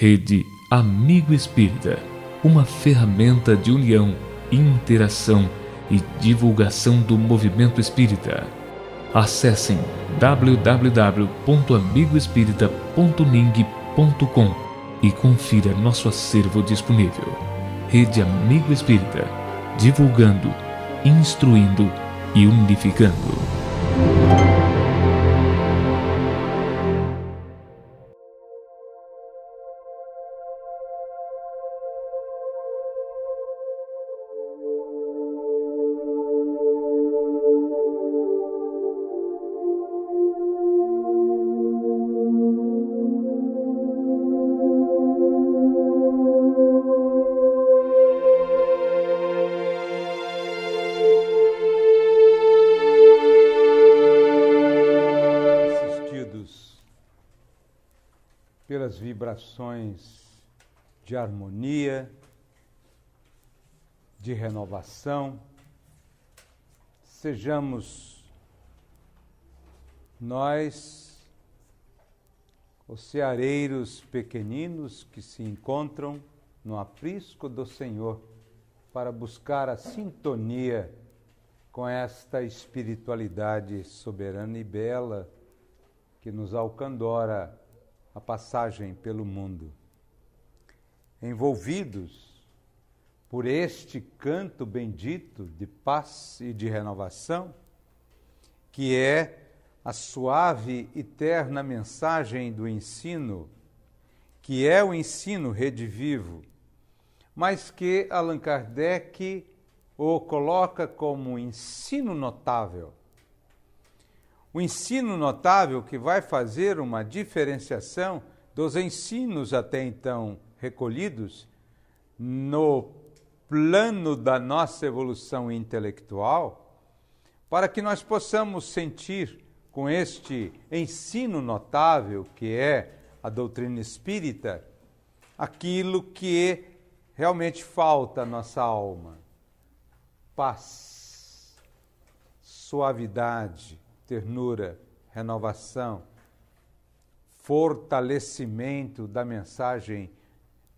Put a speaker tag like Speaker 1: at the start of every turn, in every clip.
Speaker 1: Rede Amigo Espírita, uma ferramenta de união, interação e divulgação do movimento espírita. Acessem www.amigoespírita.ning.com e confira nosso acervo disponível. Rede Amigo Espírita, divulgando, instruindo e unificando. vibrações de harmonia, de renovação. Sejamos nós, os ceareiros pequeninos que se encontram no aprisco do Senhor para buscar a sintonia com esta espiritualidade soberana e bela que nos alcandora a passagem pelo mundo envolvidos por este canto bendito de paz e de renovação, que é a suave e terna mensagem do ensino, que é o ensino redivivo, mas que Allan Kardec o coloca como ensino notável. O ensino notável que vai fazer uma diferenciação dos ensinos até então recolhidos no plano da nossa evolução intelectual, para que nós possamos sentir com este ensino notável que é a doutrina espírita aquilo que realmente falta à nossa alma: paz, suavidade, ternura, renovação, fortalecimento da mensagem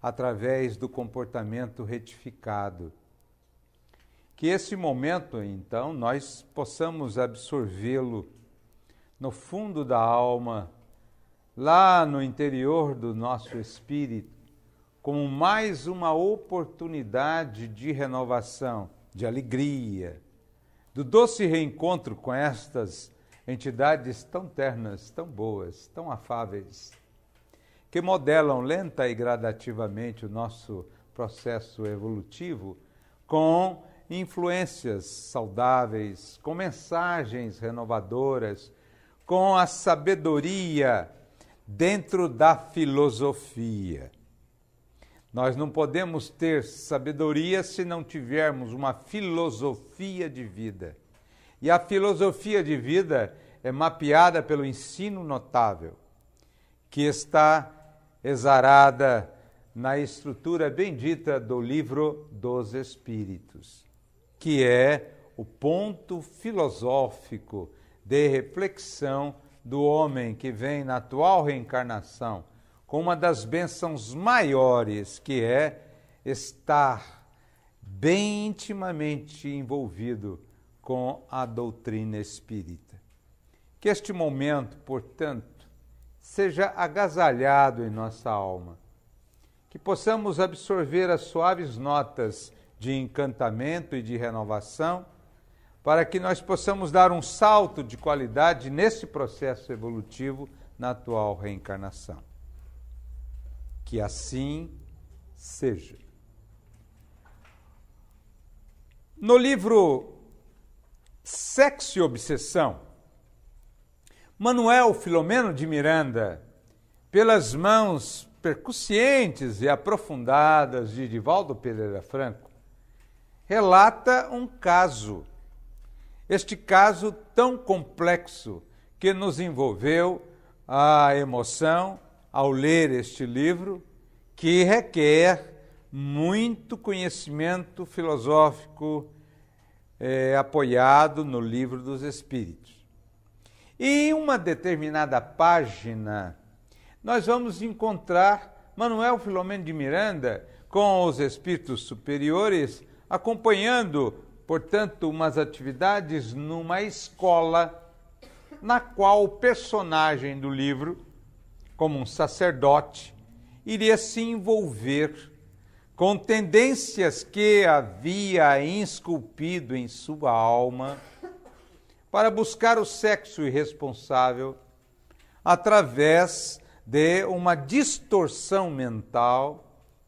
Speaker 1: através do comportamento retificado. Que esse momento, então, nós possamos absorvê-lo no fundo da alma, lá no interior do nosso espírito, como mais uma oportunidade de renovação, de alegria, do doce reencontro com estas entidades tão ternas, tão boas, tão afáveis que modelam lenta e gradativamente o nosso processo evolutivo com influências saudáveis, com mensagens renovadoras, com a sabedoria dentro da filosofia. Nós não podemos ter sabedoria se não tivermos uma filosofia de vida. E a filosofia de vida é mapeada pelo ensino notável, que está exarada na estrutura bendita do livro dos Espíritos, que é o ponto filosófico de reflexão do homem que vem na atual reencarnação com uma das bênçãos maiores, que é estar bem intimamente envolvido com a doutrina espírita. Que este momento, portanto, seja agasalhado em nossa alma. Que possamos absorver as suaves notas de encantamento e de renovação, para que nós possamos dar um salto de qualidade nesse processo evolutivo na atual reencarnação. Que assim seja. No livro Sexo e Obsessão, Manuel Filomeno de Miranda, pelas mãos percussientes e aprofundadas de Divaldo Pereira Franco, relata um caso, este caso tão complexo que nos envolveu a emoção ao ler este livro, que requer muito conhecimento filosófico eh, apoiado no Livro dos Espíritos. E em uma determinada página, nós vamos encontrar Manuel Filomeno de Miranda com os espíritos superiores, acompanhando, portanto, umas atividades numa escola na qual o personagem do livro, como um sacerdote, iria se envolver com tendências que havia esculpido em sua alma para buscar o sexo irresponsável através de uma distorção mental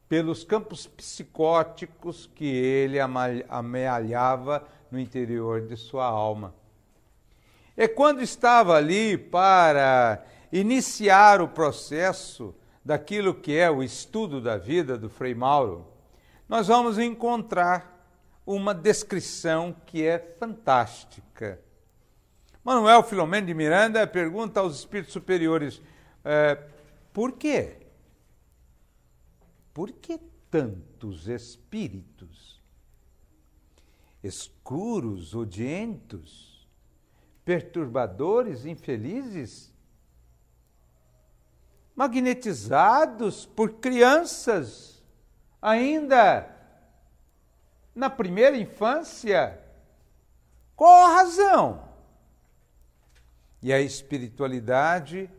Speaker 1: pelos campos psicóticos que ele amealhava no interior de sua alma. E quando estava ali para iniciar o processo daquilo que é o estudo da vida do Frei Mauro, nós vamos encontrar uma descrição que é fantástica Manuel Filomeno de Miranda pergunta aos espíritos superiores: é, por quê? Por que tantos espíritos escuros, odientos, perturbadores, infelizes, magnetizados por crianças ainda na primeira infância? Qual a razão? E a espiritualidade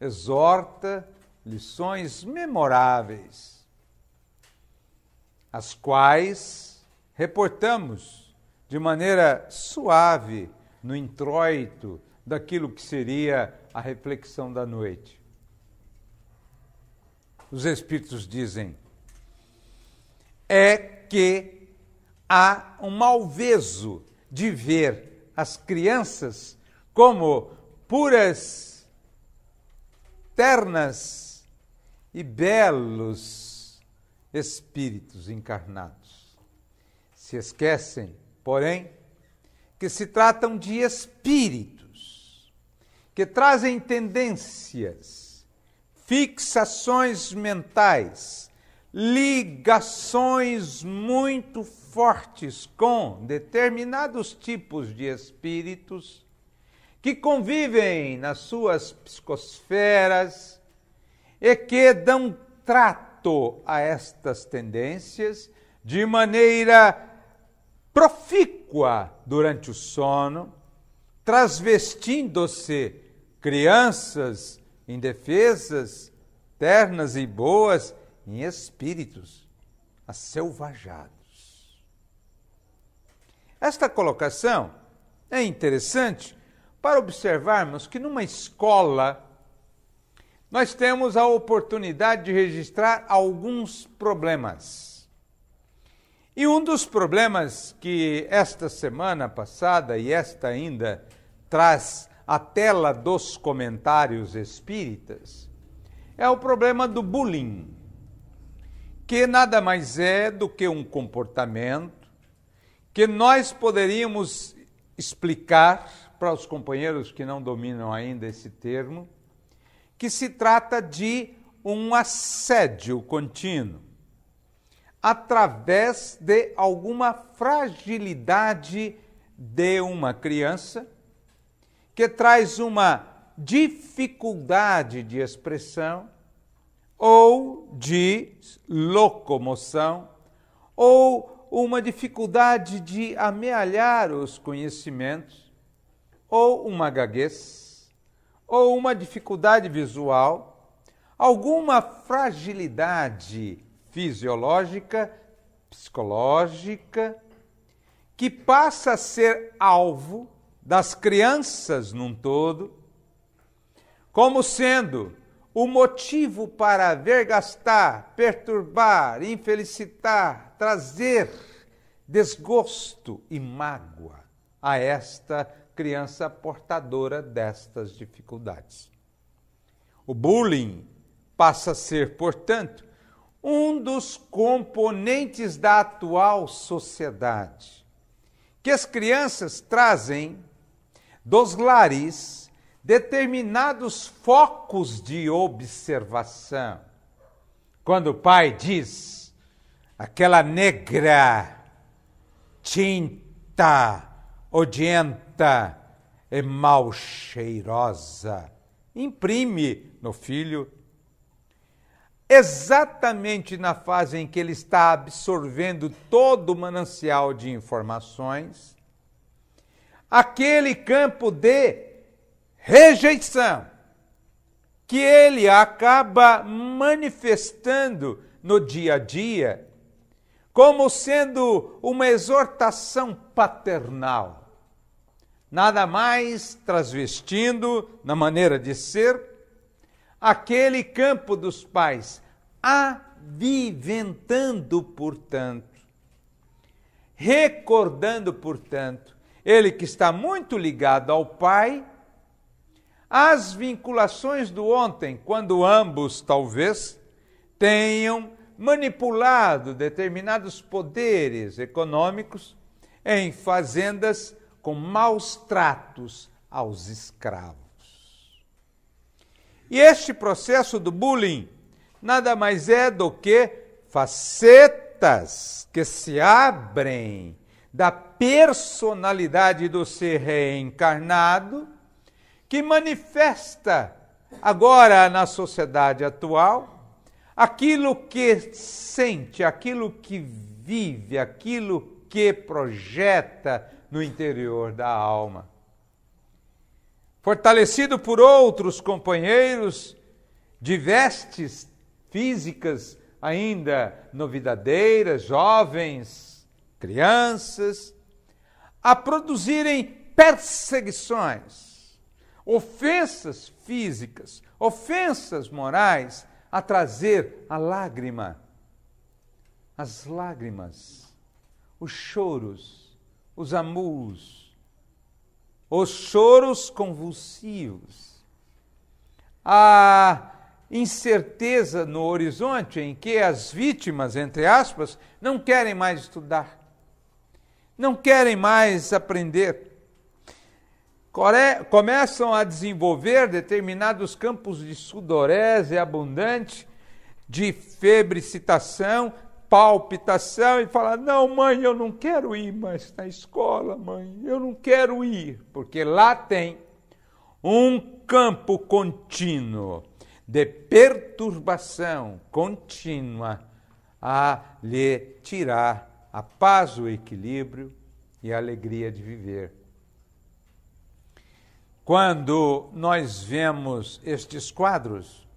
Speaker 1: exorta lições memoráveis, as quais reportamos de maneira suave no introito daquilo que seria a reflexão da noite. Os Espíritos dizem: é que há um malveso de ver as crianças como puras, ternas e belos espíritos encarnados. Se esquecem, porém, que se tratam de espíritos que trazem tendências, fixações mentais, ligações muito fortes com determinados tipos de espíritos que convivem nas suas psicosferas e que dão trato a estas tendências de maneira profícua durante o sono, transvestindo-se crianças indefesas, ternas e boas em espíritos acelvajados. Esta colocação é interessante para observarmos que numa escola nós temos a oportunidade de registrar alguns problemas. E um dos problemas que esta semana passada e esta ainda traz à tela dos comentários espíritas é o problema do bullying, que nada mais é do que um comportamento que nós poderíamos explicar para os companheiros que não dominam ainda esse termo, que se trata de um assédio contínuo através de alguma fragilidade de uma criança que traz uma dificuldade de expressão ou de locomoção ou uma dificuldade de amealhar os conhecimentos ou uma gaguez, ou uma dificuldade visual, alguma fragilidade fisiológica, psicológica, que passa a ser alvo das crianças num todo, como sendo o motivo para vergastar, perturbar, infelicitar, trazer desgosto e mágoa a esta criança portadora destas dificuldades. O bullying passa a ser, portanto, um dos componentes da atual sociedade, que as crianças trazem dos lares determinados focos de observação. Quando o pai diz, aquela negra tinta odienta e mal cheirosa. Imprime no filho exatamente na fase em que ele está absorvendo todo o manancial de informações, aquele campo de rejeição que ele acaba manifestando no dia a dia como sendo uma exortação paternal nada mais transvestindo na maneira de ser aquele campo dos pais, aviventando, portanto, recordando, portanto, ele que está muito ligado ao pai, as vinculações do ontem, quando ambos talvez tenham manipulado determinados poderes econômicos em fazendas com maus tratos aos escravos. E este processo do bullying nada mais é do que facetas que se abrem da personalidade do ser reencarnado que manifesta agora na sociedade atual aquilo que sente, aquilo que vive, aquilo que projeta no interior da alma. Fortalecido por outros companheiros de vestes físicas ainda novidadeiras, jovens, crianças, a produzirem perseguições, ofensas físicas, ofensas morais, a trazer a lágrima, as lágrimas, os choros os amus, os choros convulsivos, a incerteza no horizonte em que as vítimas, entre aspas, não querem mais estudar, não querem mais aprender. Começam a desenvolver determinados campos de sudorese abundante, de febricitação, palpitação e fala Não, mãe, eu não quero ir mais na escola, mãe, eu não quero ir, porque lá tem um campo contínuo de perturbação contínua a lhe tirar a paz, o equilíbrio e a alegria de viver. Quando nós vemos estes quadros,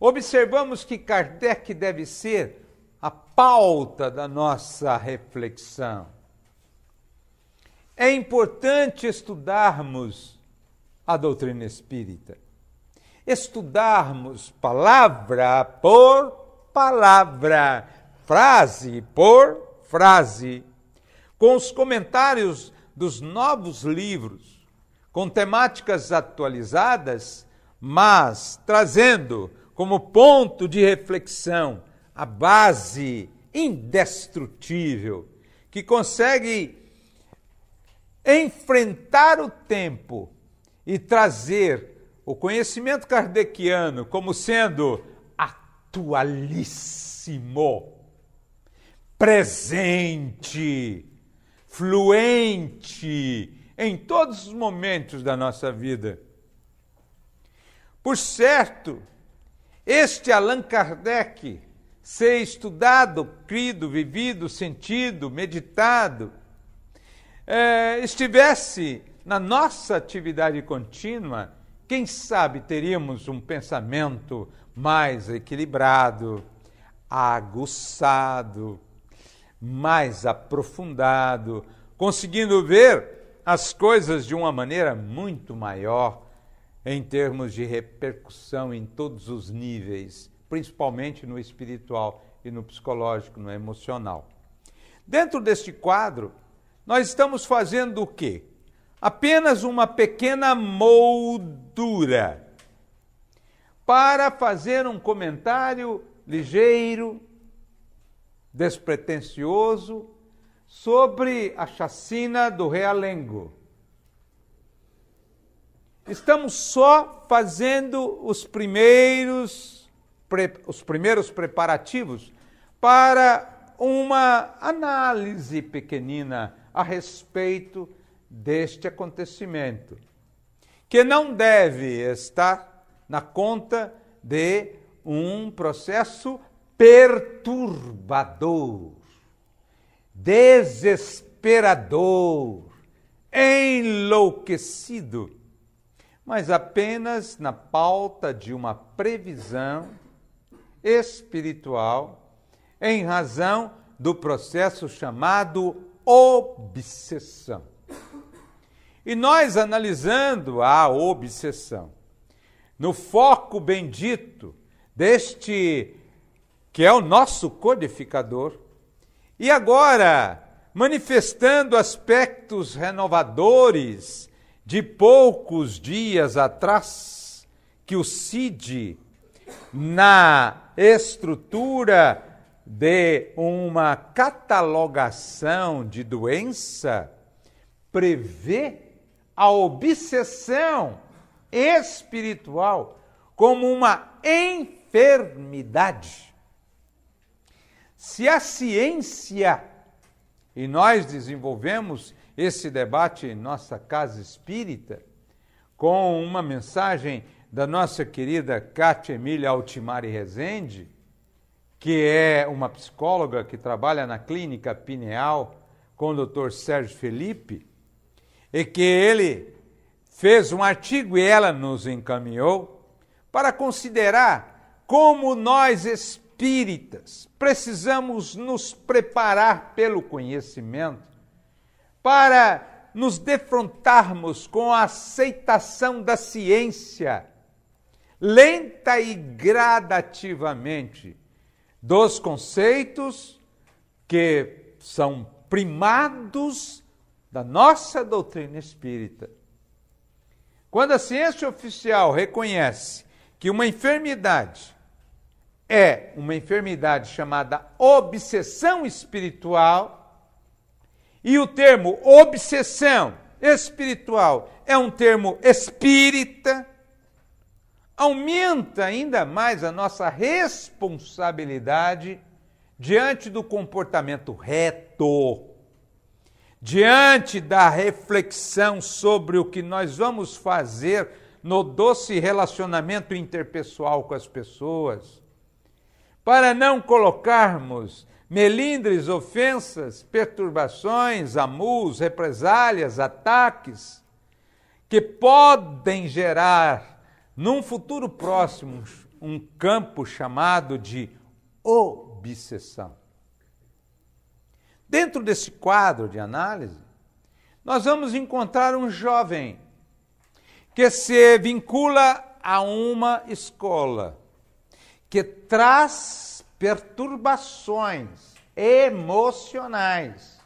Speaker 1: observamos que Kardec deve ser a pauta da nossa reflexão. É importante estudarmos a doutrina espírita, estudarmos palavra por palavra, frase por frase, com os comentários dos novos livros, com temáticas atualizadas, mas trazendo como ponto de reflexão a base indestrutível, que consegue enfrentar o tempo e trazer o conhecimento kardeciano como sendo atualíssimo, presente, fluente em todos os momentos da nossa vida. Por certo, este Allan Kardec ser estudado, crido, vivido, sentido, meditado, é, estivesse na nossa atividade contínua, quem sabe teríamos um pensamento mais equilibrado, aguçado, mais aprofundado, conseguindo ver as coisas de uma maneira muito maior em termos de repercussão em todos os níveis principalmente no espiritual e no psicológico, no emocional. Dentro deste quadro, nós estamos fazendo o quê? Apenas uma pequena moldura para fazer um comentário ligeiro, despretensioso sobre a chacina do Realengo. Estamos só fazendo os primeiros pre, os primeiros preparativos para uma análise pequenina a respeito deste acontecimento, que não deve estar na conta de um processo perturbador, desesperador, enlouquecido, mas apenas na pauta de uma previsão espiritual em razão do processo chamado obsessão. E nós analisando a obsessão, no foco bendito deste que é o nosso codificador, e agora manifestando aspectos renovadores de poucos dias atrás, que o CID, na estrutura de uma catalogação de doença prevê a obsessão espiritual como uma enfermidade. Se a ciência, e nós desenvolvemos esse debate em nossa casa espírita, com uma mensagem da nossa querida Cátia Emília Altimari Rezende, que é uma psicóloga que trabalha na clínica pineal com o Dr. Sérgio Felipe, e que ele fez um artigo e ela nos encaminhou para considerar como nós espíritas precisamos nos preparar pelo conhecimento para nos defrontarmos com a aceitação da ciência lenta e gradativamente dos conceitos que são primados da nossa doutrina espírita. Quando a ciência oficial reconhece que uma enfermidade é uma enfermidade chamada obsessão espiritual, e o termo obsessão espiritual é um termo espírita, aumenta ainda mais a nossa responsabilidade diante do comportamento reto, diante da reflexão sobre o que nós vamos fazer no doce relacionamento interpessoal com as pessoas, para não colocarmos melindres, ofensas, perturbações, amus, represálias, ataques que podem gerar num futuro próximo, um campo chamado de obsessão. Dentro desse quadro de análise, nós vamos encontrar um jovem que se vincula a uma escola que traz perturbações emocionais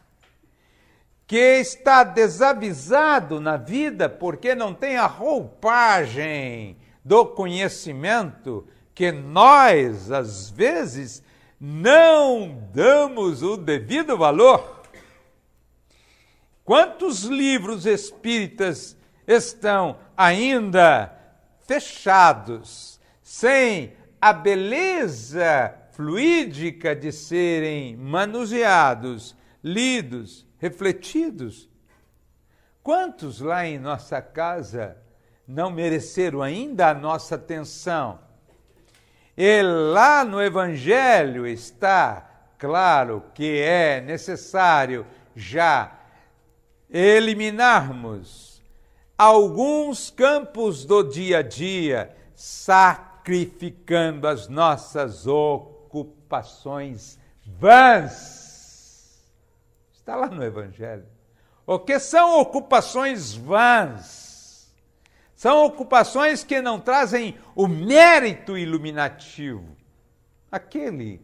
Speaker 1: que está desavisado na vida porque não tem a roupagem do conhecimento que nós, às vezes, não damos o devido valor. Quantos livros espíritas estão ainda fechados, sem a beleza fluídica de serem manuseados, lidos, refletidos. Quantos lá em nossa casa não mereceram ainda a nossa atenção? E lá no Evangelho está claro que é necessário já eliminarmos alguns campos do dia a dia, sacrificando as nossas ocupações vãs. Está lá no Evangelho. O que são ocupações vãs? São ocupações que não trazem o mérito iluminativo. Aquele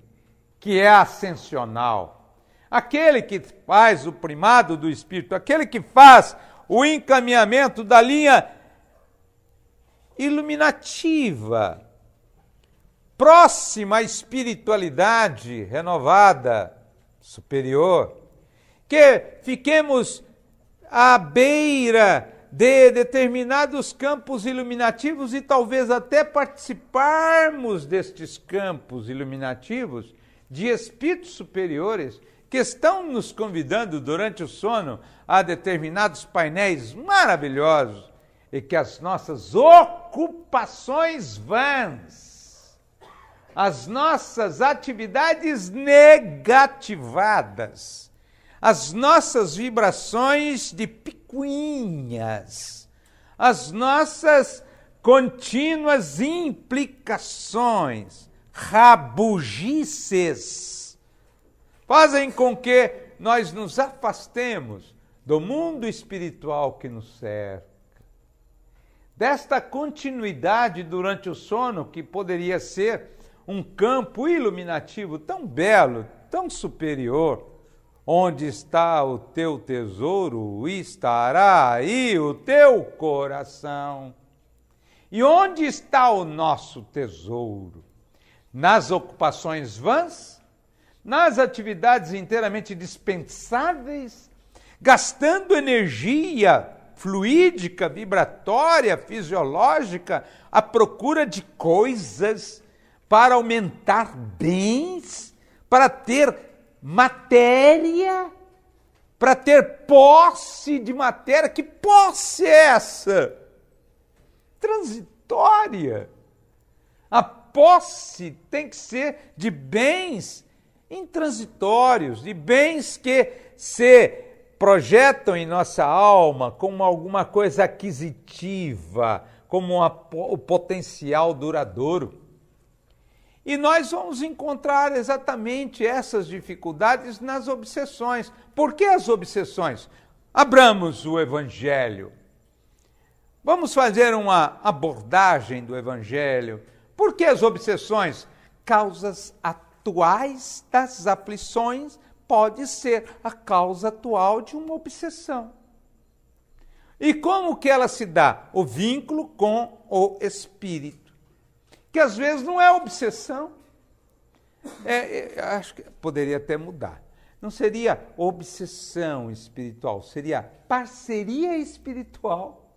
Speaker 1: que é ascensional, aquele que faz o primado do espírito, aquele que faz o encaminhamento da linha iluminativa, próxima à espiritualidade renovada, superior que fiquemos à beira de determinados campos iluminativos e talvez até participarmos destes campos iluminativos de espíritos superiores que estão nos convidando durante o sono a determinados painéis maravilhosos e que as nossas ocupações vãs, as nossas atividades negativadas, as nossas vibrações de picuinhas, as nossas contínuas implicações, rabugices, fazem com que nós nos afastemos do mundo espiritual que nos cerca, desta continuidade durante o sono que poderia ser um campo iluminativo tão belo, tão superior Onde está o teu tesouro, estará aí o teu coração. E onde está o nosso tesouro? Nas ocupações vãs? Nas atividades inteiramente dispensáveis? Gastando energia fluídica, vibratória, fisiológica, à procura de coisas para aumentar bens, para ter matéria para ter posse de matéria. Que posse é essa? Transitória. A posse tem que ser de bens intransitórios, de bens que se projetam em nossa alma como alguma coisa aquisitiva, como uma, o potencial duradouro. E nós vamos encontrar exatamente essas dificuldades nas obsessões. Por que as obsessões? Abramos o Evangelho. Vamos fazer uma abordagem do Evangelho. Por que as obsessões? Causas atuais das aflições pode ser a causa atual de uma obsessão. E como que ela se dá? O vínculo com o espírito que às vezes não é obsessão. É, é, acho que poderia até mudar. Não seria obsessão espiritual, seria parceria espiritual.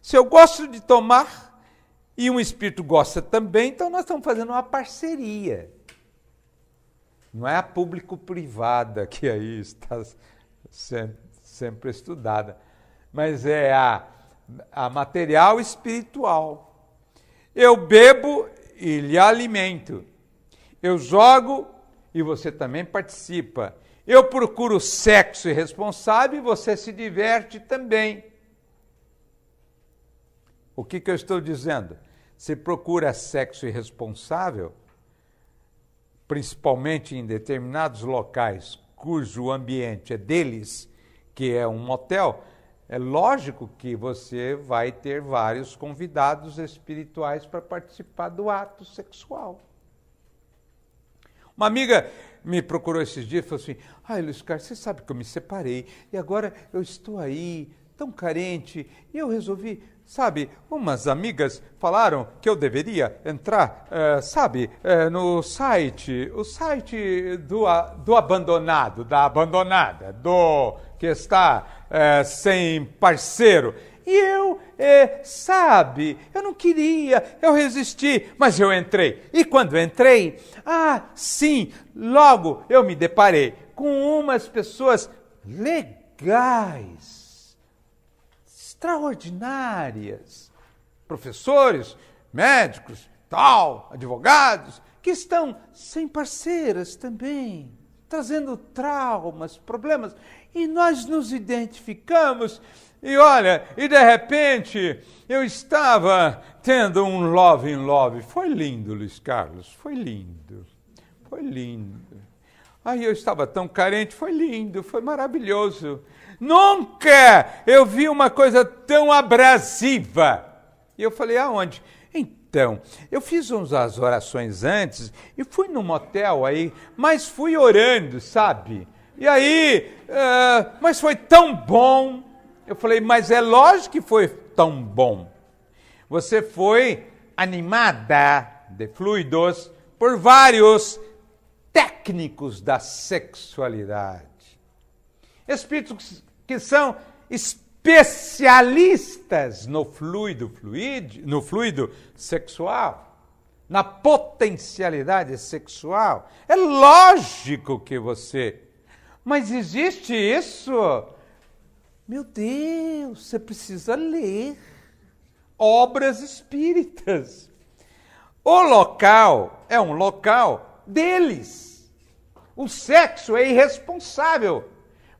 Speaker 1: Se eu gosto de tomar e um espírito gosta também, então nós estamos fazendo uma parceria. Não é a público-privada que aí está sempre, sempre estudada, mas é a, a material espiritual. Eu bebo e lhe alimento. Eu jogo e você também participa. Eu procuro sexo irresponsável e você se diverte também. O que, que eu estou dizendo? Se procura sexo irresponsável, principalmente em determinados locais cujo ambiente é deles, que é um motel, é lógico que você vai ter vários convidados espirituais para participar do ato sexual. Uma amiga me procurou esses dias e falou assim: Ai, Luiz Carlos, você sabe que eu me separei e agora eu estou aí, tão carente, e eu resolvi Sabe, umas amigas falaram que eu deveria entrar, eh, sabe, eh, no site, o site do, do abandonado, da abandonada, do que está eh, sem parceiro. E eu, sabe, eu não queria, eu resisti, mas eu entrei. E quando entrei, ah, sim, logo eu me deparei com umas pessoas legais extraordinárias. Professores, médicos, tal, advogados, que estão sem parceiras também, trazendo traumas, problemas, e nós nos identificamos. E olha, e de repente eu estava tendo um love in love. Foi lindo, Luiz Carlos, foi lindo, foi lindo. Aí eu estava tão carente, foi lindo, foi maravilhoso. Nunca eu vi uma coisa tão abrasiva. E eu falei, aonde? Então, eu fiz umas orações antes e fui num motel aí, mas fui orando, sabe? E aí, uh, mas foi tão bom. Eu falei, mas é lógico que foi tão bom. Você foi animada de fluidos por vários técnicos da sexualidade. Espíritos que são especialistas no fluido, fluido, no fluido sexual, na potencialidade sexual. É lógico que você. Mas existe isso? Meu Deus, você precisa ler obras espíritas. O local é um local deles. O sexo é irresponsável.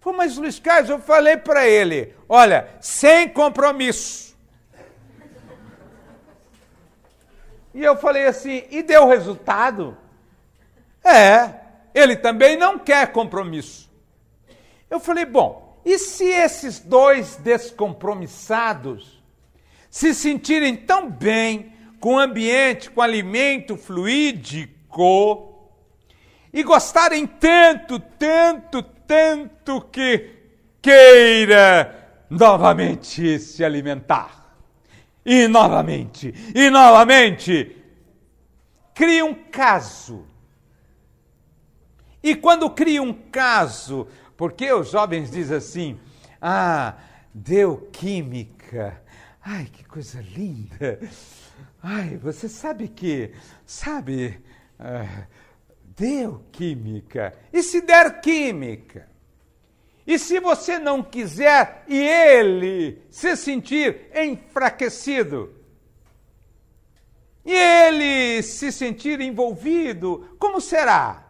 Speaker 1: Falei, mas Luiz Carlos, eu falei para ele: olha, sem compromisso. E eu falei assim: e deu resultado? É, ele também não quer compromisso. Eu falei: bom, e se esses dois descompromissados se sentirem tão bem com o ambiente, com o alimento fluídico, e gostarem tanto, tanto, tanto que queira novamente se alimentar. E novamente, e novamente. Cria um caso. E quando cria um caso, porque os jovens dizem assim: ah, deu química. Ai, que coisa linda! Ai, você sabe que, sabe, uh, deu química. E se der química? E se você não quiser e ele se sentir enfraquecido, e ele se sentir envolvido, como será?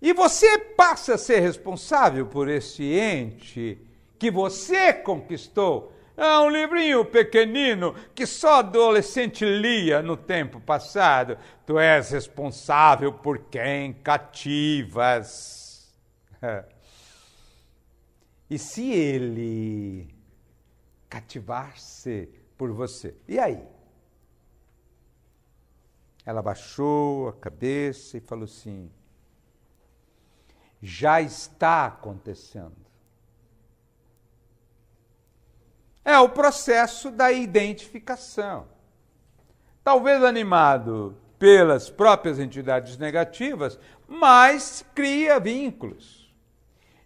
Speaker 1: E você passa a ser responsável por esse ente que você conquistou é um livrinho pequenino que só adolescente lia no tempo passado. Tu és responsável por quem cativas. E se ele cativar-se por você? E aí? Ela baixou a cabeça e falou assim: já está acontecendo. É o processo da identificação. Talvez animado pelas próprias entidades negativas, mas cria vínculos.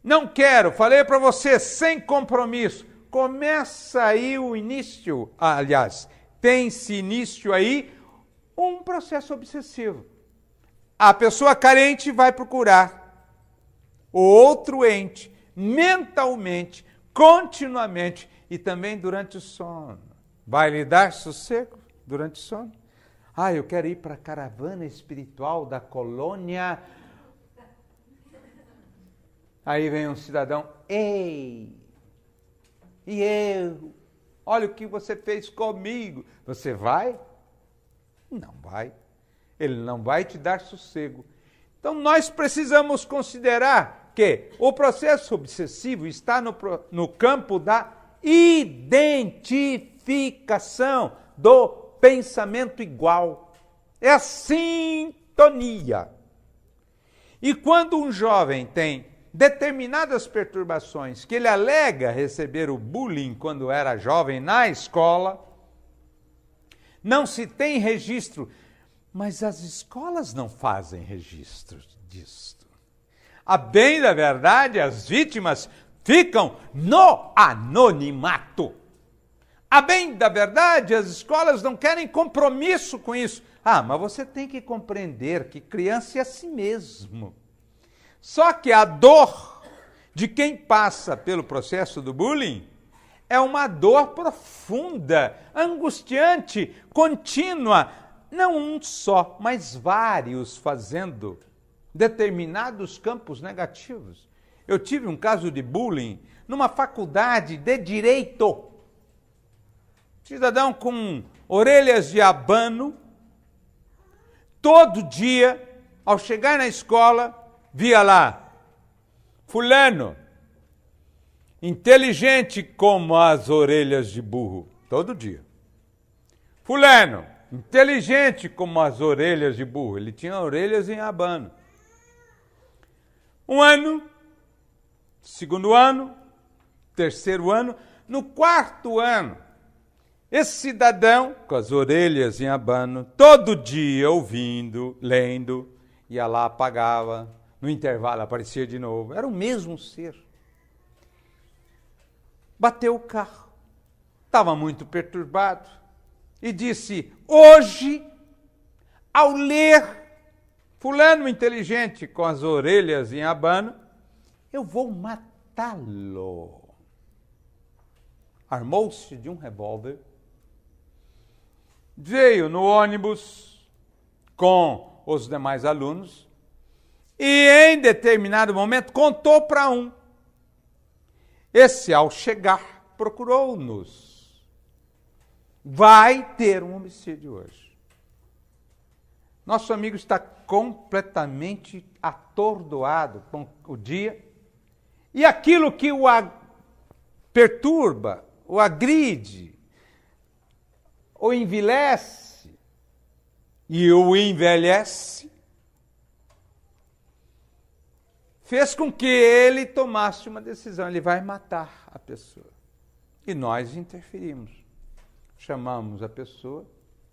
Speaker 1: Não quero, falei para você, sem compromisso. Começa aí o início, aliás, tem-se início aí um processo obsessivo. A pessoa carente vai procurar o outro ente mentalmente, continuamente, e também durante o sono. Vai lhe dar sossego durante o sono? Ah, eu quero ir para a caravana espiritual da colônia. Aí vem um cidadão, ei, e eu, olha o que você fez comigo. Você vai? Não vai. Ele não vai te dar sossego. Então nós precisamos considerar que o processo obsessivo está no, no campo da identificação do pensamento igual. É a sintonia. E quando um jovem tem determinadas perturbações que ele alega receber o bullying quando era jovem na escola, não se tem registro, mas as escolas não fazem registro disso A bem da verdade, as vítimas ficam no anonimato. A bem da verdade, as escolas não querem compromisso com isso. Ah, mas você tem que compreender que criança é a si mesmo. Só que a dor de quem passa pelo processo do bullying é uma dor profunda, angustiante, contínua. Não um só, mas vários fazendo determinados campos negativos. Eu tive um caso de bullying numa faculdade de direito. Cidadão com orelhas de abano, todo dia, ao chegar na escola, via lá, Fulano, inteligente como as orelhas de burro, todo dia. Fulano, inteligente como as orelhas de burro, ele tinha orelhas em abano. Um ano, segundo ano, terceiro ano, no quarto ano. Esse cidadão, com as orelhas em abano, todo dia ouvindo, lendo, ia lá, apagava, no intervalo aparecia de novo. Era o mesmo ser. Bateu o carro, estava muito perturbado e disse: Hoje, ao ler, Fulano inteligente com as orelhas em abano, eu vou matá-lo. Armou-se de um revólver, veio no ônibus com os demais alunos e, em determinado momento, contou para um. Esse, ao chegar, procurou-nos. Vai ter um homicídio hoje. Nosso amigo está completamente atordoado com o dia e aquilo que o perturba, o agride, o envelhece e o envelhece, fez com que ele tomasse uma decisão. Ele vai matar a pessoa. E nós interferimos. Chamamos a pessoa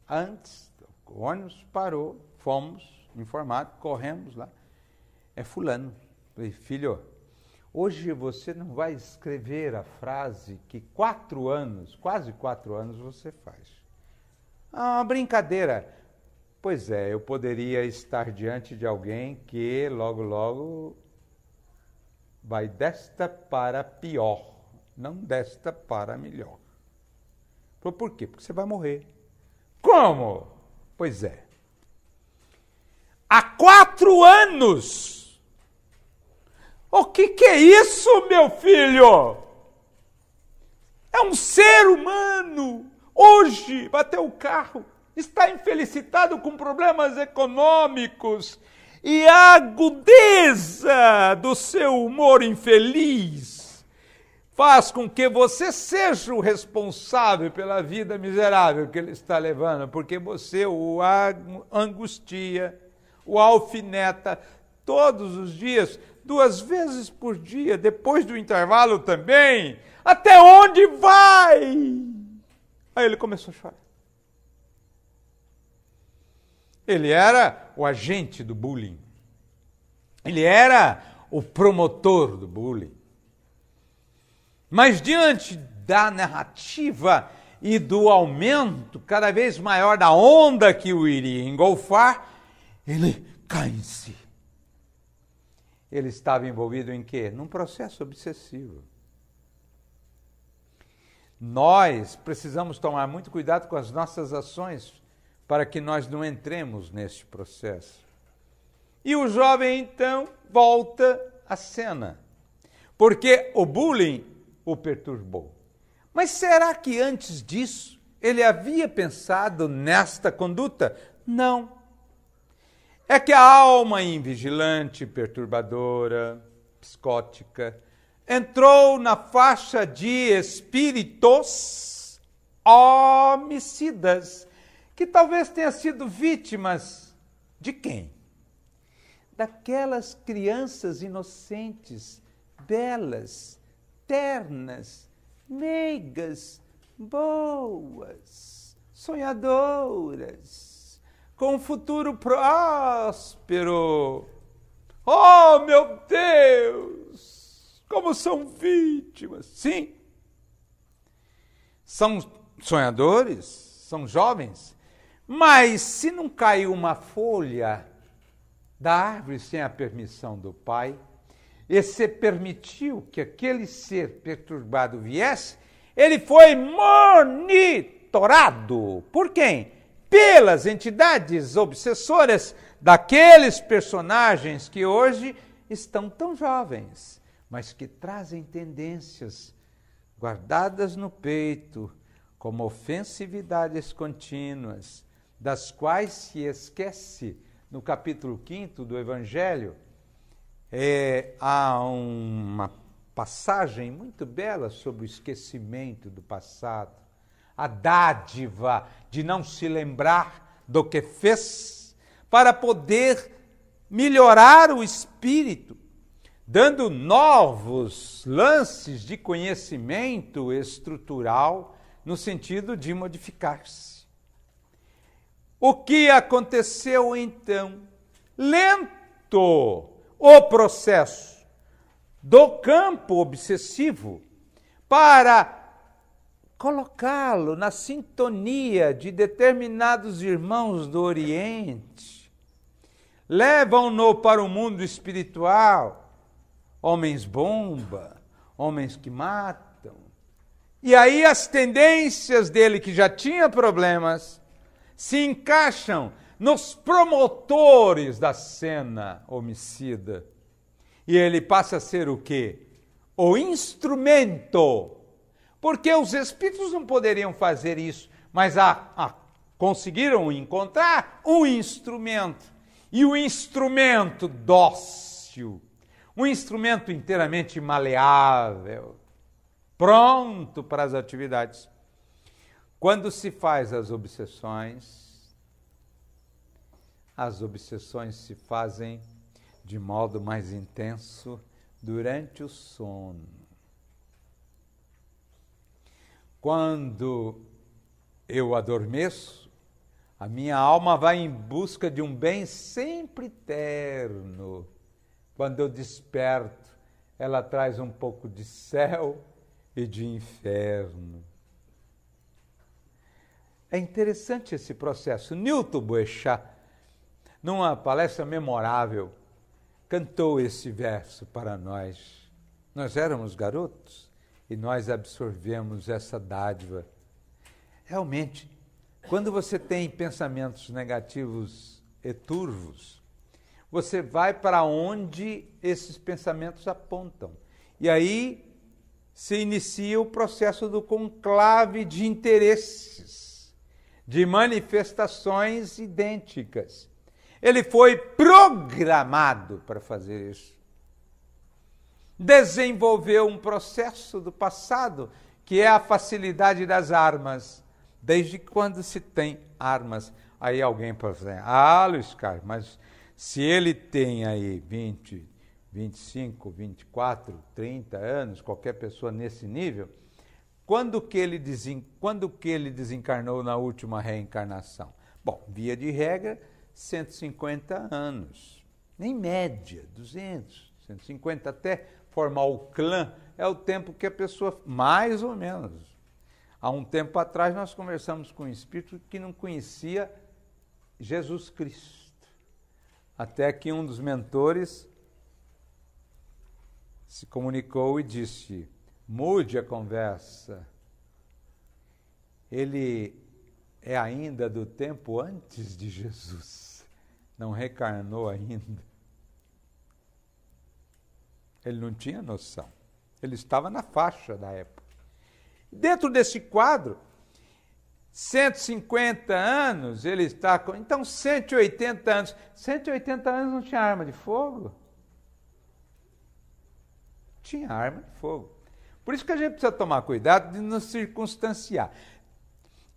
Speaker 1: antes, o ônibus parou, fomos informados, corremos lá. É fulano. Falei, filho, Hoje você não vai escrever a frase que quatro anos, quase quatro anos, você faz. Ah, uma brincadeira. Pois é, eu poderia estar diante de alguém que logo, logo vai desta para pior, não desta para melhor. Por quê? Porque você vai morrer. Como? Pois é. Há quatro anos o oh, que, que é isso, meu filho? É um ser humano. Hoje bateu o carro, está infelicitado com problemas econômicos e a agudeza do seu humor infeliz faz com que você seja o responsável pela vida miserável que ele está levando, porque você o angustia, o alfineta todos os dias duas vezes por dia, depois do intervalo também. Até onde vai? Aí ele começou a chorar. Ele era o agente do bullying. Ele era o promotor do bullying. Mas diante da narrativa e do aumento cada vez maior da onda que o iria engolfar, ele cai em si. Ele estava envolvido em quê? Num processo obsessivo. Nós precisamos tomar muito cuidado com as nossas ações para que nós não entremos neste processo. E o jovem então volta à cena, porque o bullying o perturbou. Mas será que antes disso ele havia pensado nesta conduta? Não é que a alma invigilante, perturbadora, psicótica, entrou na faixa de espíritos homicidas, que talvez tenha sido vítimas de quem? Daquelas crianças inocentes, belas, ternas, meigas, boas, sonhadoras com um futuro próspero. Oh, meu Deus! Como são vítimas! Sim. São sonhadores, são jovens, mas se não caiu uma folha da árvore sem a permissão do pai, e se permitiu que aquele ser perturbado viesse, ele foi monitorado. Por quem? pelas entidades obsessoras daqueles personagens que hoje estão tão jovens, mas que trazem tendências guardadas no peito, como ofensividades contínuas, das quais se esquece no capítulo 5 do Evangelho. É, há uma passagem muito bela sobre o esquecimento do passado a dádiva de não se lembrar do que fez, para poder melhorar o espírito, dando novos lances de conhecimento estrutural no sentido de modificar-se. O que aconteceu então? Lento o processo do campo obsessivo para colocá-lo na sintonia de determinados irmãos do Oriente. Levam-no para o mundo espiritual, homens bomba, homens que matam. E aí as tendências dele, que já tinha problemas, se encaixam nos promotores da cena homicida. E ele passa a ser o quê? O instrumento porque os espíritos não poderiam fazer isso, mas a, a, conseguiram encontrar um instrumento. E o um instrumento dócil, um instrumento inteiramente maleável, pronto para as atividades. Quando se faz as obsessões, as obsessões se fazem de modo mais intenso durante o sono. Quando eu adormeço, a minha alma vai em busca de um bem sempre terno. Quando eu desperto, ela traz um pouco de céu e de inferno. É interessante esse processo. Newton Boechat, numa palestra memorável, cantou esse verso para nós. Nós éramos garotos e nós absorvemos essa dádiva. Realmente, quando você tem pensamentos negativos e turvos, você vai para onde esses pensamentos apontam. E aí se inicia o processo do conclave de interesses, de manifestações idênticas. Ele foi programado para fazer isso desenvolveu um processo do passado que é a facilidade das armas. Desde quando se tem armas? Aí alguém pode dizer, ah, Luiz Carlos, mas se ele tem aí 20, 25, 24, 30 anos, qualquer pessoa nesse nível, quando que ele, desen... quando que ele desencarnou na última reencarnação? Bom, via de regra, 150 anos. Em média, 200, 150 até formar o clã é o tempo que a pessoa, mais ou menos. Há um tempo atrás nós conversamos com um espírito que não conhecia Jesus Cristo. Até que um dos mentores se comunicou e disse: mude a conversa. Ele é ainda do tempo antes de Jesus, não reencarnou ainda. Ele não tinha noção. Ele estava na faixa da época. Dentro desse quadro, 150 anos ele está com. Então, 180 anos. 180 anos não tinha arma de fogo? Tinha arma de fogo. Por isso que a gente precisa tomar cuidado de nos circunstanciar.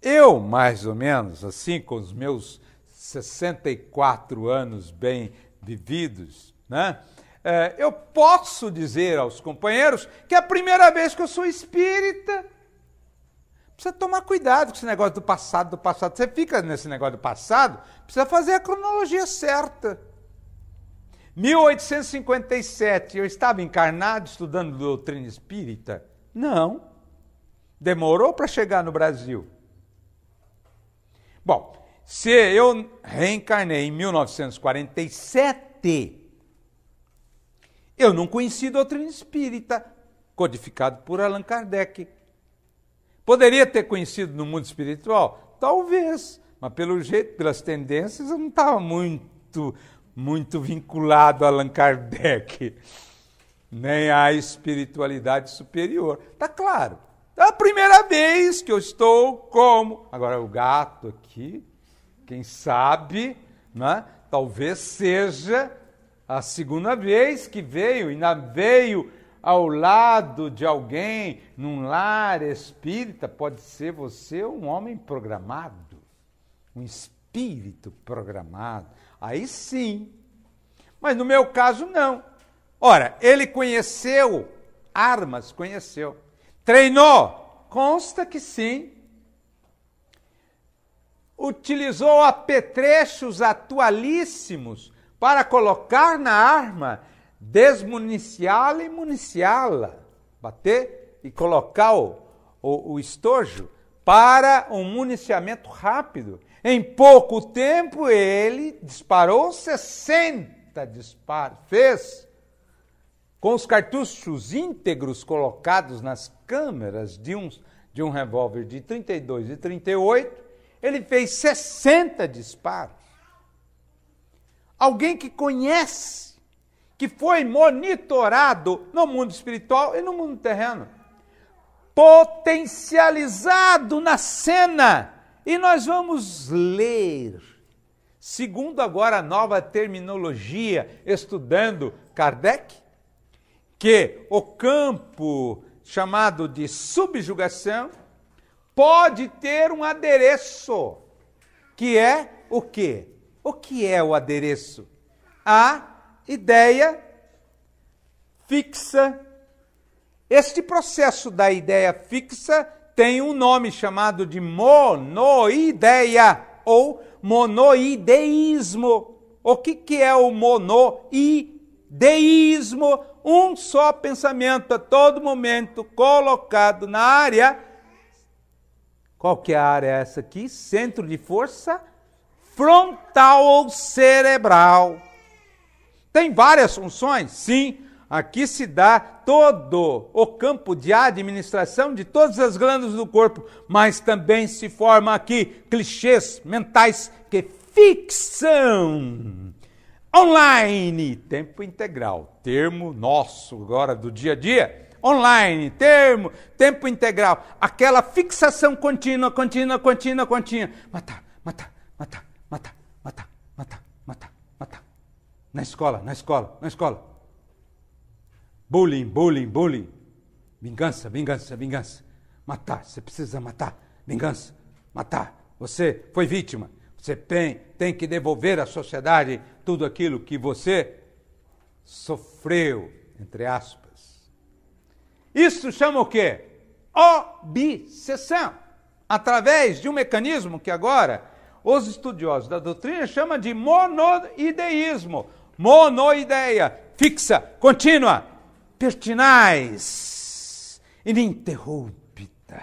Speaker 1: Eu, mais ou menos, assim, com os meus 64 anos bem vividos, né? é, eu posso dizer aos companheiros que é a primeira vez que eu sou espírita. Precisa tomar cuidado com esse negócio do passado, do passado. Você fica nesse negócio do passado, precisa fazer a cronologia certa. 1857, eu estava encarnado estudando doutrina espírita? Não. Demorou para chegar no Brasil. Bom, se eu reencarnei em 1947, eu não conheci doutrina espírita, codificado por Allan Kardec. Poderia ter conhecido no mundo espiritual? Talvez, mas pelo jeito, pelas tendências, eu não estava muito, muito vinculado a Allan Kardec, nem à espiritualidade superior. Está claro. É a primeira vez que eu estou como. Agora, o gato aqui, quem sabe, né? talvez seja a segunda vez que veio, ainda veio ao lado de alguém, num lar espírita, pode ser você um homem programado, um espírito programado. Aí sim. Mas no meu caso, não. Ora, ele conheceu armas, conheceu. Treinou? Consta que sim. Utilizou apetrechos atualíssimos para colocar na arma, desmuniciá-la e municiá-la, bater e colocar o, o, o estojo para um municiamento rápido. Em pouco tempo ele disparou 60 disparos, fez com os cartuchos íntegros colocados nas câmeras de um, de um revólver de 32 e 38, ele fez 60 disparos alguém que conhece, que foi monitorado no mundo espiritual e no mundo terreno, potencializado na cena. E nós vamos ler, segundo agora a nova terminologia, estudando Kardec, que o campo chamado de subjugação pode ter um adereço, que é o quê? O que é o adereço? A ideia fixa. Este processo da ideia fixa tem um nome chamado de monoideia ou monoideísmo. O que, que é o monoideísmo? Um só pensamento a todo momento colocado na área. Qual que é a área essa aqui? Centro de força frontal ou cerebral. Tem várias funções? Sim, aqui se dá todo o campo de administração de todas as glândulas do corpo, mas também se forma aqui clichês mentais que ficção online, tempo integral, termo nosso agora do dia a dia. Online, termo, tempo integral, aquela fixação contínua, contínua, contínua, contínua. Matar, matar, matar, matar, matar, matar, matar, matar. Na escola, na escola, na escola. Bullying, bullying, bullying. Vingança, vingança, vingança. Matar, você precisa matar. Vingança, matar. Você foi vítima. Você tem, tem que devolver à sociedade tudo aquilo que você sofreu, entre aspas. Isso chama o quê? Obsessão. Através de um mecanismo que agora os estudiosos da doutrina chamam de monoideísmo, monoideia, fixa, contínua, pertinaz, ininterrupta.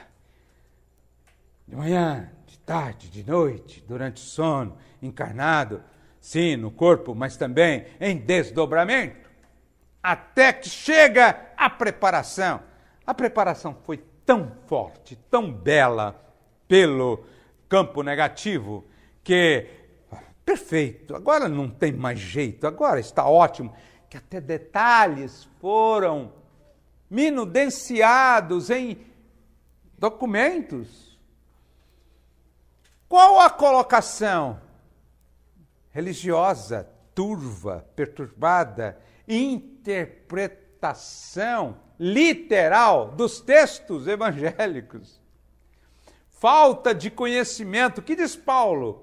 Speaker 1: De manhã, de tarde, de noite, durante o sono, encarnado, sim, no corpo, mas também em desdobramento, até que chega a preparação. A preparação foi tão forte, tão bela pelo campo negativo que perfeito, agora não tem mais jeito, agora está ótimo, que até detalhes foram minudenciados em documentos. Qual a colocação religiosa, turva, perturbada, interpretação literal dos textos evangélicos? Falta de conhecimento, O que diz Paulo?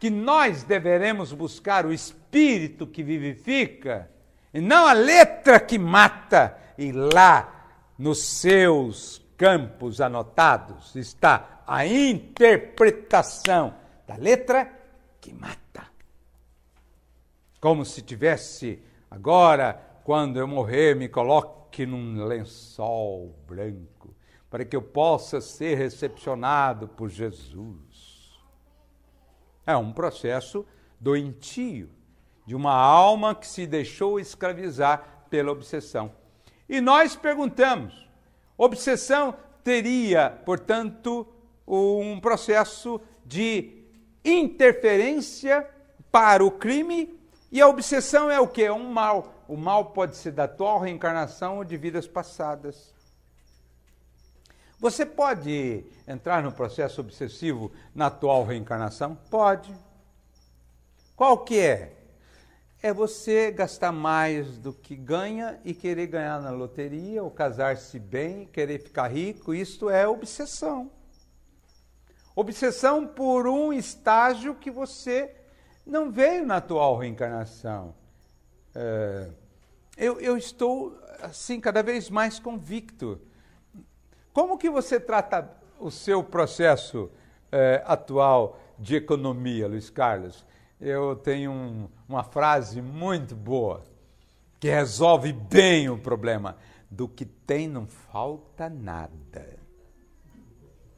Speaker 1: que nós deveremos buscar o espírito que vivifica e não a letra que mata, e lá nos seus campos anotados está a interpretação da letra que mata. Como se tivesse agora, quando eu morrer, me coloque num lençol branco, para que eu possa ser recepcionado por Jesus. É um processo doentio, de uma alma que se deixou escravizar pela obsessão. E nós perguntamos: obsessão teria, portanto, um processo de interferência para o crime? E a obsessão é o que? É um mal. O mal pode ser da atual reencarnação ou de vidas passadas. Você pode entrar no processo obsessivo na atual reencarnação? Pode. Qual que é? É você gastar mais do que ganha e querer ganhar na loteria, ou casar-se bem, querer ficar rico, isto é obsessão. Obsessão por um estágio que você não veio na atual reencarnação. É, eu, eu estou, assim, cada vez mais convicto como que você trata o seu processo eh, atual de economia, Luiz Carlos? Eu tenho um, uma frase muito boa que resolve bem o problema. Do que tem não falta nada.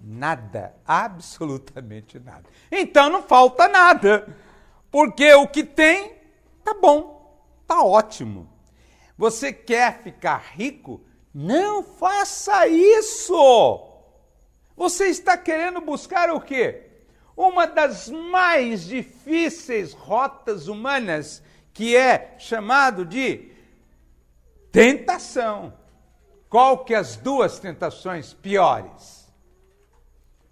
Speaker 1: Nada, absolutamente nada. Então não falta nada, porque o que tem tá bom, tá ótimo. Você quer ficar rico? Não faça isso! Você está querendo buscar o quê? Uma das mais difíceis rotas humanas, que é chamado de tentação. Qual que é as duas tentações piores?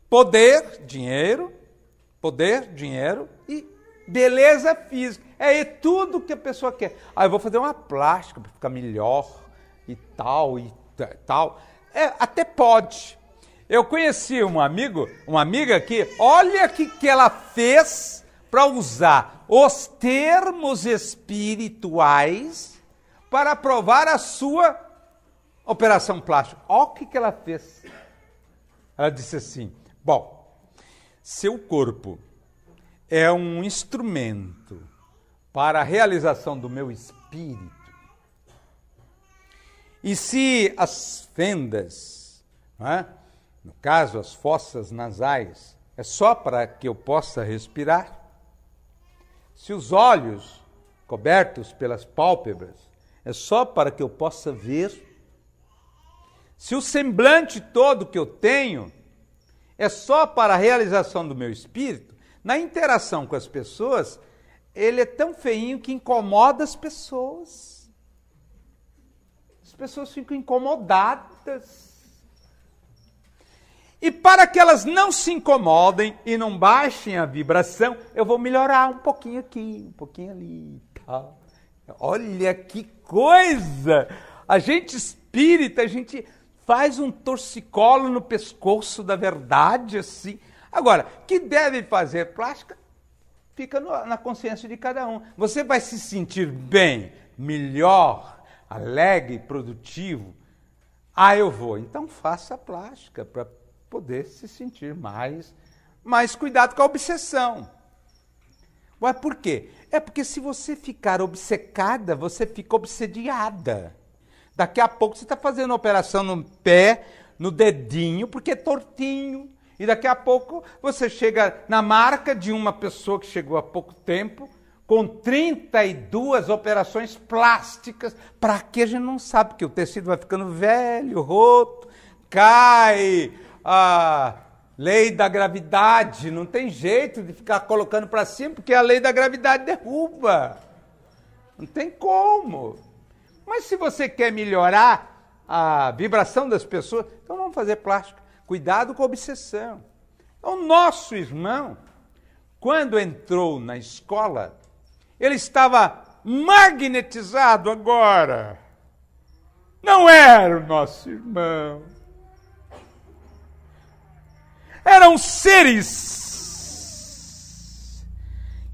Speaker 1: Poder, dinheiro, poder, dinheiro e beleza física. É tudo que a pessoa quer. Ah, eu vou fazer uma plástica para ficar melhor e tal e tal. É, até pode. Eu conheci um amigo, uma amiga que, olha que que ela fez para usar os termos espirituais para provar a sua operação plástica. Olha o que que ela fez. Ela disse assim: "Bom, seu corpo é um instrumento para a realização do meu espírito. E se as fendas, é? no caso as fossas nasais, é só para que eu possa respirar? Se os olhos, cobertos pelas pálpebras, é só para que eu possa ver? Se o semblante todo que eu tenho é só para a realização do meu espírito, na interação com as pessoas, ele é tão feinho que incomoda as pessoas pessoas ficam incomodadas. E para que elas não se incomodem e não baixem a vibração, eu vou melhorar um pouquinho aqui, um pouquinho ali, tal. Tá? Olha que coisa! A gente espírita, a gente faz um torcicolo no pescoço da verdade assim. Agora, que deve fazer plástica fica no, na consciência de cada um. Você vai se sentir bem, melhor alegre, produtivo, ah, eu vou. Então faça a plástica para poder se sentir mais. Mas cuidado com a obsessão. Ué, por quê? É porque se você ficar obcecada, você fica obsediada. Daqui a pouco você está fazendo operação no pé, no dedinho, porque é tortinho. E daqui a pouco você chega na marca de uma pessoa que chegou há pouco tempo com 32 operações plásticas, para que a gente não sabe que o tecido vai ficando velho, roto, cai, a lei da gravidade, não tem jeito de ficar colocando para cima, porque a lei da gravidade derruba. Não tem como. Mas se você quer melhorar a vibração das pessoas, então vamos fazer plástico. Cuidado com a obsessão. O nosso irmão, quando entrou na escola, ele estava magnetizado agora. Não era o nosso irmão. Eram seres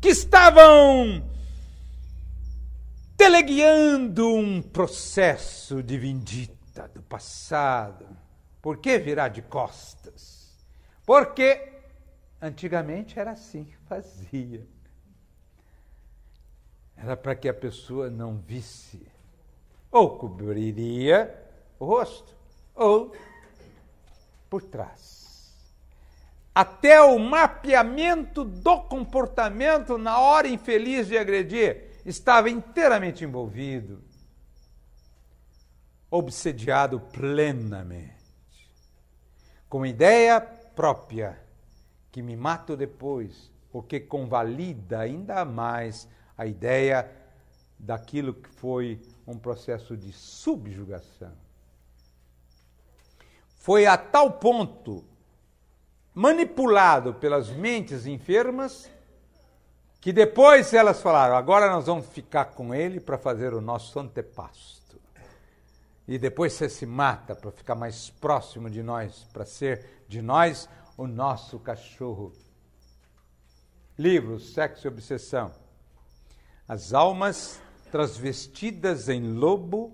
Speaker 1: que estavam teleguiando um processo de vindita do passado. Por que virar de costas? Porque antigamente era assim que fazia era para que a pessoa não visse. Ou cobriria o rosto, ou por trás. Até o mapeamento do comportamento na hora infeliz de agredir estava inteiramente envolvido, obsediado plenamente, com ideia própria que me mato depois, o que convalida ainda mais a ideia daquilo que foi um processo de subjugação. Foi a tal ponto manipulado pelas mentes enfermas que depois elas falaram: agora nós vamos ficar com ele para fazer o nosso antepasto. E depois você se mata para ficar mais próximo de nós, para ser de nós o nosso cachorro. Livro Sexo e Obsessão as almas transvestidas em lobo,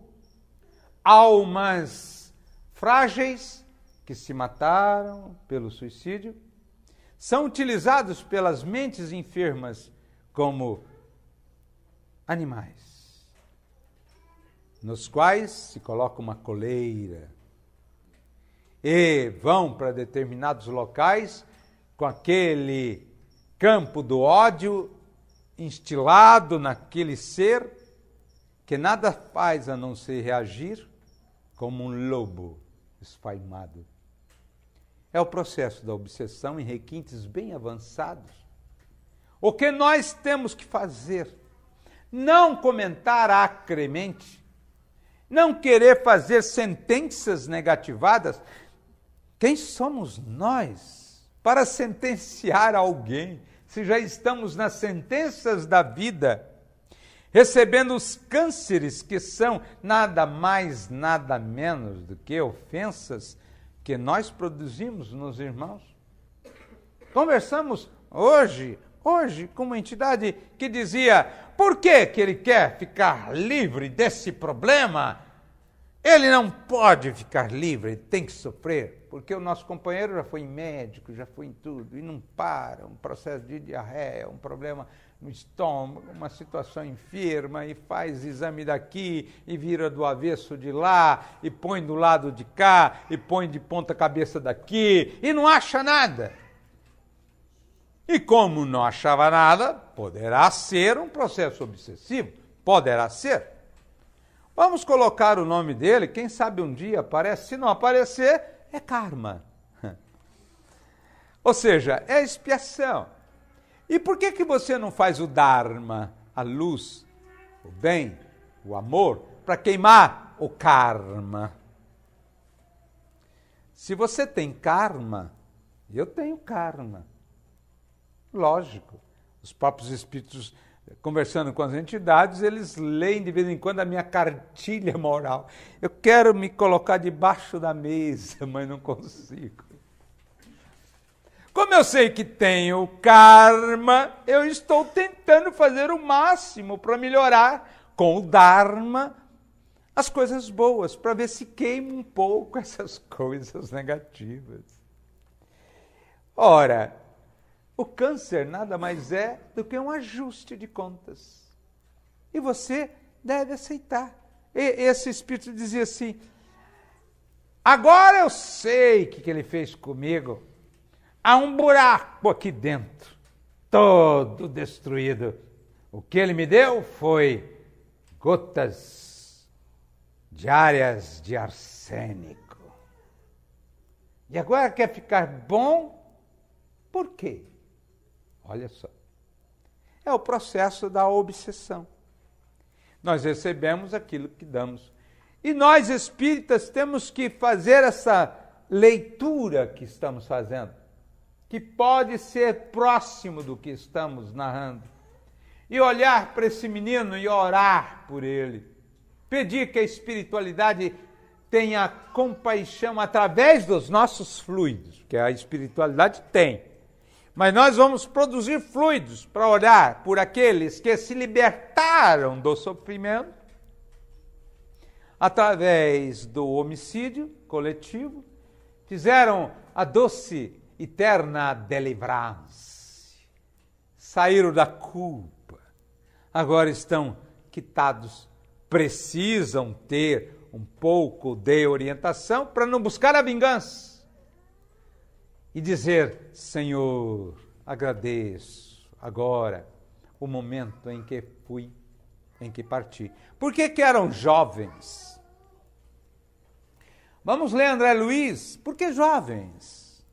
Speaker 1: almas frágeis que se mataram pelo suicídio, são utilizados pelas mentes enfermas como animais, nos quais se coloca uma coleira e vão para determinados locais com aquele campo do ódio instilado naquele ser que nada faz a não ser reagir como um lobo esfaimado. É o processo da obsessão em requintes bem avançados. O que nós temos que fazer? Não comentar acremente, não querer fazer sentenças negativadas. Quem somos nós para sentenciar alguém? se já estamos nas sentenças da vida, recebendo os cânceres que são nada mais, nada menos do que ofensas que nós produzimos nos irmãos. Conversamos hoje, hoje, com uma entidade que dizia: por que, que ele quer ficar livre desse problema? Ele não pode ficar livre, ele tem que sofrer porque o nosso companheiro já foi em médico, já foi em tudo, e não para, um processo de diarreia, um problema no estômago, uma situação enferma, e faz exame daqui, e vira do avesso de lá, e põe do lado de cá, e põe de ponta cabeça daqui, e não acha nada. E como não achava nada, poderá ser um processo obsessivo, poderá ser. Vamos colocar o nome dele, quem sabe um dia aparece, se não aparecer, é karma. Ou seja, é expiação. E por que, que você não faz o Dharma, a luz, o bem, o amor, para queimar o karma? Se você tem karma, eu tenho karma. Lógico, os próprios espíritos conversando com as entidades, eles leem de vez em quando a minha cartilha moral. Eu quero me colocar debaixo da mesa, mas não consigo. Como eu sei que tenho karma, eu estou tentando fazer o máximo para melhorar com o Dharma as coisas boas, para ver se queima um pouco essas coisas negativas. Ora, o câncer nada mais é do que um ajuste de contas. E você deve aceitar. E esse espírito dizia assim: agora eu sei o que, que ele fez comigo. Há um buraco aqui dentro, todo destruído. O que ele me deu foi gotas diárias de arsênico. E agora quer ficar bom? Por quê? Olha só. É o processo da obsessão. Nós recebemos aquilo que damos. E nós espíritas temos que fazer essa leitura que estamos fazendo, que pode ser próximo do que estamos narrando. E olhar para esse menino e orar por ele. Pedir que a espiritualidade tenha compaixão através dos nossos fluidos, que a espiritualidade tem mas nós vamos produzir fluidos para orar por aqueles que se libertaram do sofrimento através do homicídio coletivo, fizeram a doce eterna deliverance, saíram da culpa, agora estão quitados, precisam ter um pouco de orientação para não buscar a vingança e dizer: Senhor, agradeço agora o momento em que fui, em que parti. Por que, que eram jovens? Vamos ler André Luiz, por que jovens?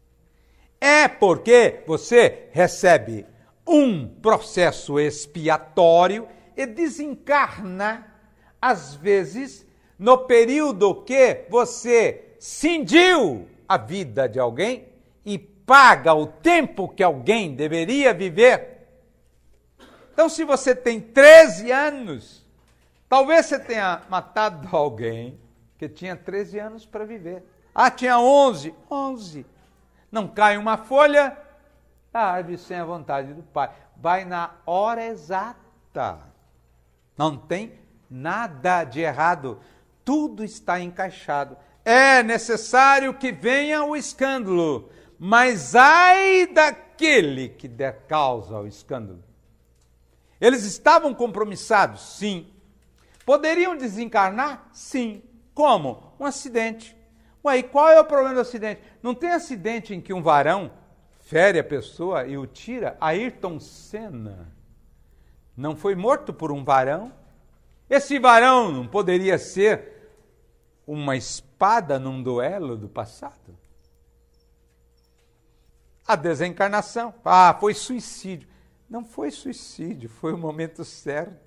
Speaker 1: É porque você recebe um processo expiatório e desencarna, às vezes, no período que você cindiu a vida de alguém e paga o tempo que alguém deveria viver. Então, se você tem 13 anos, talvez você tenha matado alguém que tinha 13 anos para viver. Ah, tinha 11. 11. Não cai uma folha da árvore sem a vontade do Pai. Vai na hora exata. Não tem nada de errado. Tudo está encaixado. É necessário que venha o escândalo mas ai daquele que der causa ao escândalo. Eles estavam compromissados? Sim. Poderiam desencarnar? Sim. Como? Um acidente. Ué, e qual é o problema do acidente? Não tem acidente em que um varão fere a pessoa e o tira? Ayrton Senna não foi morto por um varão? Esse varão não poderia ser uma espada num duelo do passado? A desencarnação. Ah, foi suicídio. Não foi suicídio, foi o momento certo.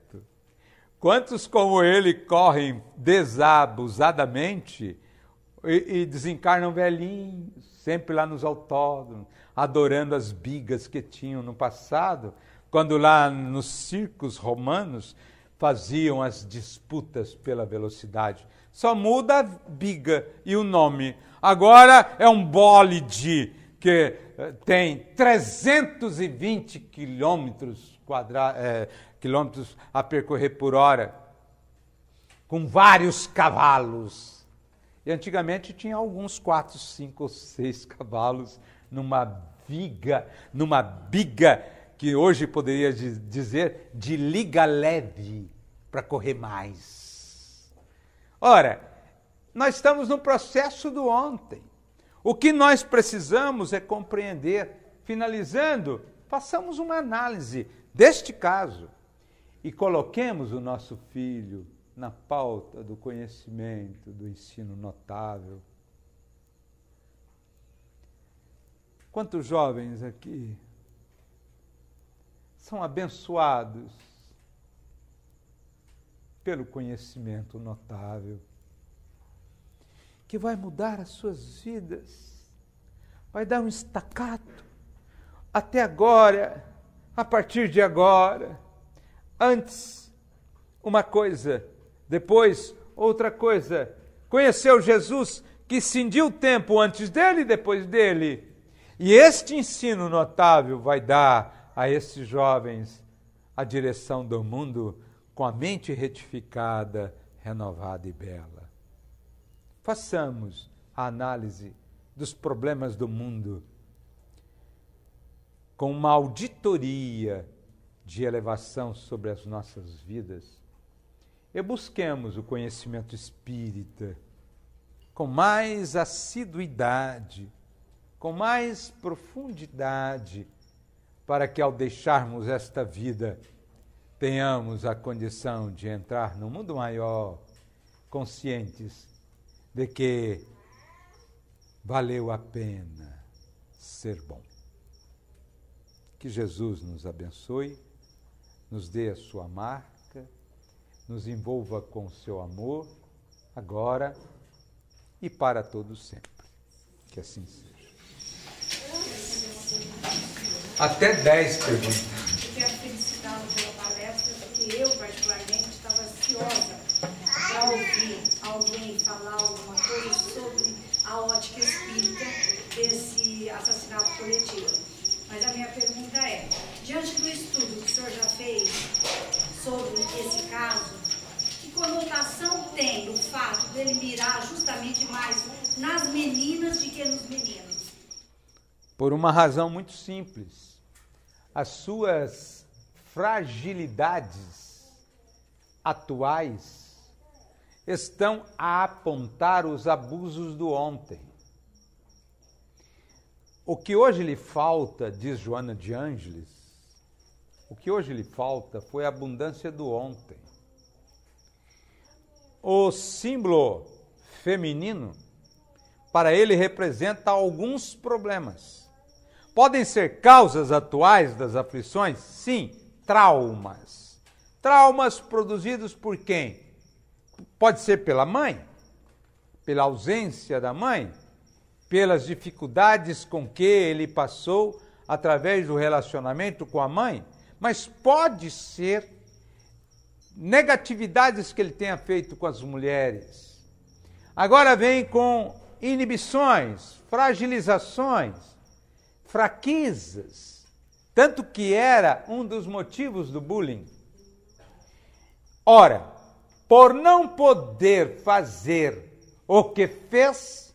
Speaker 1: Quantos como ele correm desabusadamente e, e desencarnam velhinhos, sempre lá nos autódromos, adorando as bigas que tinham no passado, quando lá nos circos romanos faziam as disputas pela velocidade. Só muda a biga e o nome. Agora é um bólide que eh, tem 320 quilômetros, quadra, é, quilômetros a percorrer por hora, com vários cavalos. E antigamente tinha alguns quatro, cinco ou seis cavalos numa viga, numa biga que hoje poderia dizer de liga leve para correr mais. Ora, nós estamos no processo do ontem. O que nós precisamos é compreender. Finalizando, façamos uma análise deste caso e coloquemos o nosso filho na pauta do conhecimento, do ensino notável. Quantos jovens aqui são abençoados pelo conhecimento notável? que vai mudar as suas vidas, vai dar um estacato. Até agora, a partir de agora, antes uma coisa, depois outra coisa. Conheceu Jesus que cindiu o tempo antes dele e depois dele. E este ensino notável vai dar a esses jovens a direção do mundo com a mente retificada, renovada e bela. Façamos a análise dos problemas do mundo com uma auditoria de elevação sobre as nossas vidas e busquemos o conhecimento espírita com mais assiduidade, com mais profundidade, para que ao deixarmos esta vida tenhamos a condição de entrar no mundo maior, conscientes de que valeu a pena ser bom. Que Jesus nos abençoe, nos dê a sua marca, nos envolva com o seu amor, agora e para todos sempre. Que assim seja. Até dez perguntas. Eu quero felicitá-lo pela palestra, porque eu, particularmente, estava ansiosa para ouvir alguém falar alguma coisa sobre a ótica espírita desse assassinato coletivo. Mas a minha pergunta é, diante do estudo que o senhor já fez sobre esse caso, que conotação tem o fato dele mirar justamente mais nas meninas do que nos meninos? Por uma razão muito simples. As suas fragilidades atuais estão a apontar os abusos do ontem. O que hoje lhe falta, diz Joana de Ângeles, o que hoje lhe falta foi a abundância do ontem. O símbolo feminino, para ele, representa alguns problemas. Podem ser causas atuais das aflições? Sim, traumas. Traumas produzidos por quem? Pode ser pela mãe, pela ausência da mãe, pelas dificuldades com que ele passou através do relacionamento com a mãe, mas pode ser negatividades que ele tenha feito com as mulheres. Agora vem com inibições, fragilizações, fraquezas, tanto que era um dos motivos do bullying. Ora, por não poder fazer o que fez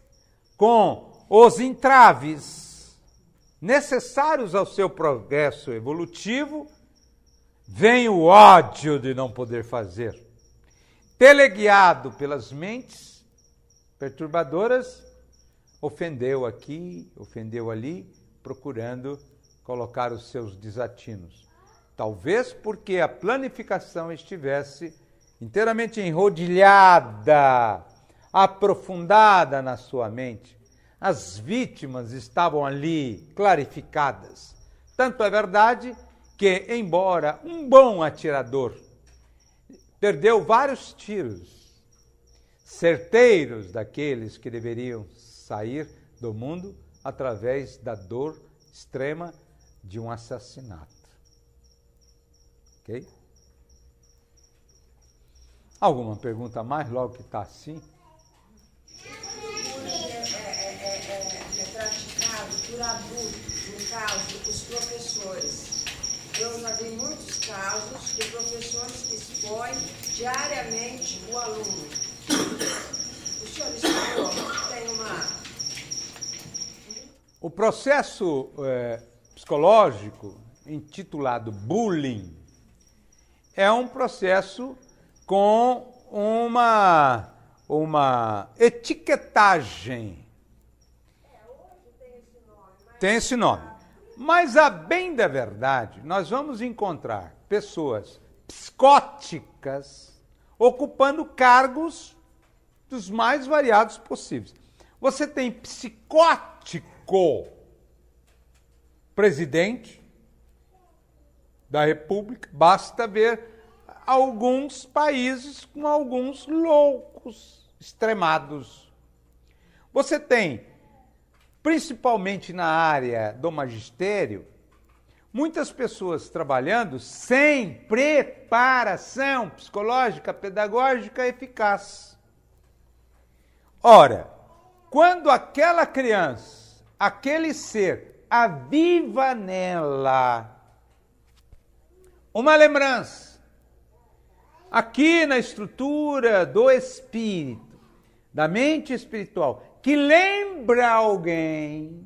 Speaker 1: com os entraves necessários ao seu progresso evolutivo, vem o ódio de não poder fazer. Teleguiado pelas mentes perturbadoras, ofendeu aqui, ofendeu ali, procurando colocar os seus desatinos. Talvez porque a planificação estivesse inteiramente enrodilhada, aprofundada na sua mente. As vítimas estavam ali clarificadas. Tanto é verdade que, embora um bom atirador, perdeu vários tiros, certeiros daqueles que deveriam sair do mundo através da dor extrema de um assassinato. ok? Alguma pergunta mais, logo que está assim? praticado por abuso, no caso dos professores. Eu já vi muitos casos de professores que expõem diariamente o aluno. O senhor explicou, tem uma. O processo é, psicológico, intitulado bullying, é um processo com uma, uma etiquetagem. Tem esse nome. Mas, a bem da verdade, nós vamos encontrar pessoas psicóticas ocupando cargos dos mais variados possíveis. Você tem psicótico presidente da República, basta ver alguns países com alguns loucos extremados. Você tem, principalmente na área do magistério, muitas pessoas trabalhando sem preparação psicológica, pedagógica eficaz. Ora, quando aquela criança, aquele ser, aviva nela uma lembrança aqui na estrutura do espírito, da mente espiritual, que lembra alguém.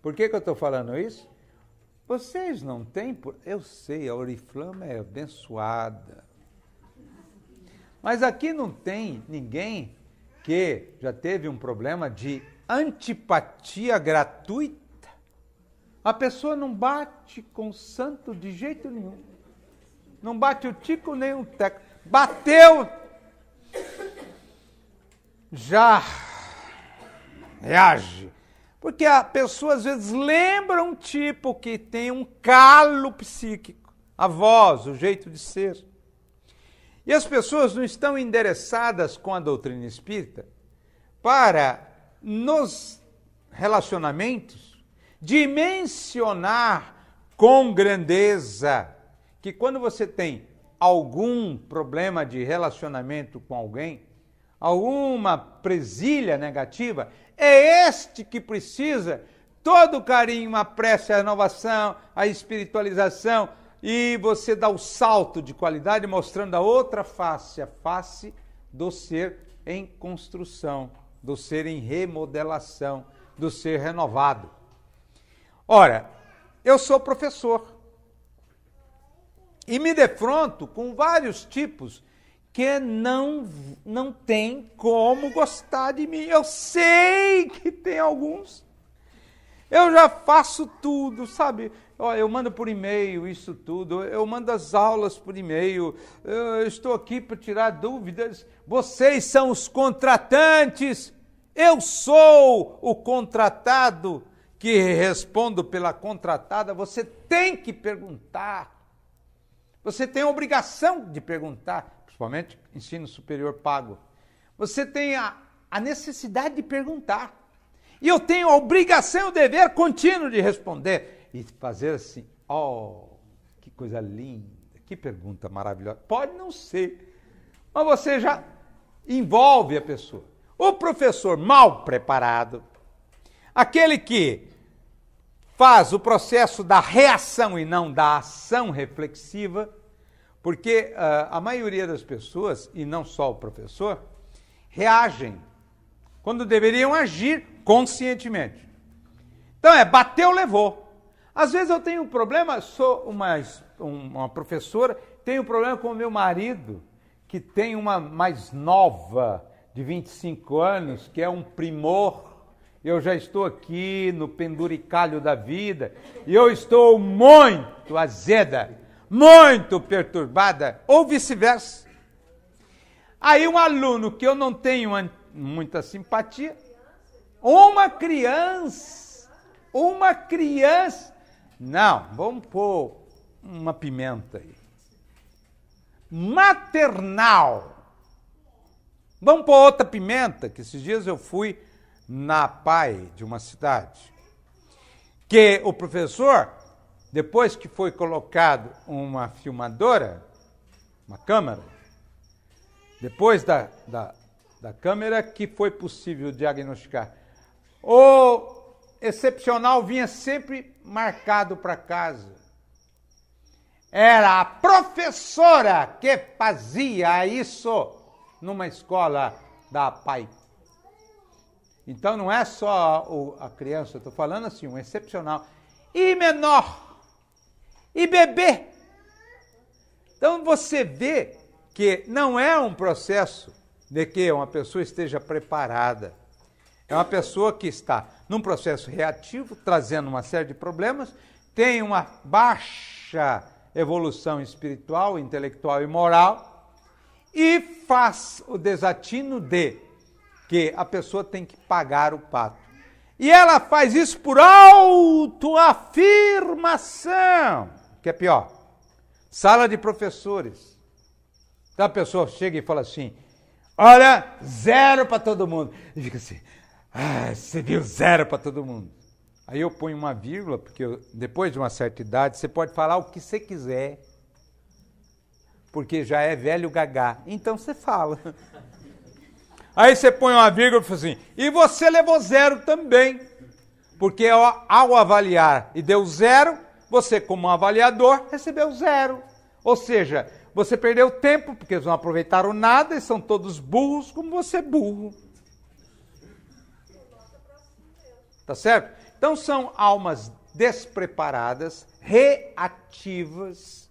Speaker 1: Por que, que eu estou falando isso? Vocês não têm. Eu sei, a Oriflama é abençoada. Mas aqui não tem ninguém que já teve um problema de antipatia gratuita. A pessoa não bate com o santo de jeito nenhum. Não bate o tico nem o teco. Bateu! Já reage. Porque a pessoa às vezes lembra um tipo que tem um calo psíquico, a voz, o jeito de ser. E as pessoas não estão endereçadas com a doutrina espírita para, nos relacionamentos, dimensionar com grandeza que quando você tem algum problema de relacionamento com alguém, alguma presilha negativa, é este que precisa todo o carinho, a prece, a renovação, a espiritualização, e você dá o salto de qualidade mostrando a outra face, a face do ser em construção, do ser em remodelação, do ser renovado. Ora, eu sou professor. E me defronto com vários tipos que não, não tem como gostar de mim. Eu sei que tem alguns. Eu já faço tudo, sabe? Eu mando por e-mail isso tudo, eu mando as aulas por e-mail, eu estou aqui para tirar dúvidas. Vocês são os contratantes, eu sou o contratado que respondo pela contratada. Você tem que perguntar você tem a obrigação de perguntar, principalmente ensino superior pago. Você tem a, a necessidade de perguntar. E eu tenho a obrigação, o dever contínuo de responder. E fazer assim, oh, que coisa linda, que pergunta maravilhosa. Pode não ser, mas você já envolve a pessoa. O professor mal preparado, aquele que faz o processo da reação e não da ação reflexiva, porque uh, a maioria das pessoas, e não só o professor, reagem quando deveriam agir conscientemente. Então é bateu, levou. Às vezes eu tenho um problema, sou uma, uma professora, tenho um problema com o meu marido, que tem uma mais nova, de 25 anos, que é um primor eu já estou aqui no penduricalho da vida e eu estou muito azeda, muito perturbada, ou vice-versa. Aí, um aluno que eu não tenho muita simpatia, uma criança, uma criança, não, vamos pôr uma pimenta aí. Maternal. Vamos pôr outra pimenta, que esses dias eu fui na PAI de uma cidade, que o professor, depois que foi colocado uma filmadora, uma câmera, depois da, da, da câmera que foi possível diagnosticar, o excepcional vinha sempre marcado para casa. Era a professora que fazia isso numa escola da Pai então não é só o, a criança, estou falando assim, um excepcional. E menor, e bebê. Então você vê que não é um processo de que uma pessoa esteja preparada. É uma pessoa que está num processo reativo, trazendo uma série de problemas, tem uma baixa evolução espiritual, intelectual e moral e faz o desatino de que a pessoa tem que pagar o pato. E ela faz isso por autoafirmação, que é pior. Sala de professores. Então a pessoa chega e fala assim: olha, zero para todo mundo. E fica assim: ah, você viu zero para todo mundo. Aí eu ponho uma vírgula, porque eu, depois de uma certa idade você pode falar o que você quiser, porque já é velho gagá. Então você fala. Aí você põe uma vírgula e fala assim, e você levou zero também. Porque ao avaliar e deu zero, você, como avaliador, recebeu zero. Ou seja, você perdeu tempo, porque eles não aproveitaram nada e são todos burros, como você é burro. Tá certo? Então são almas despreparadas, reativas,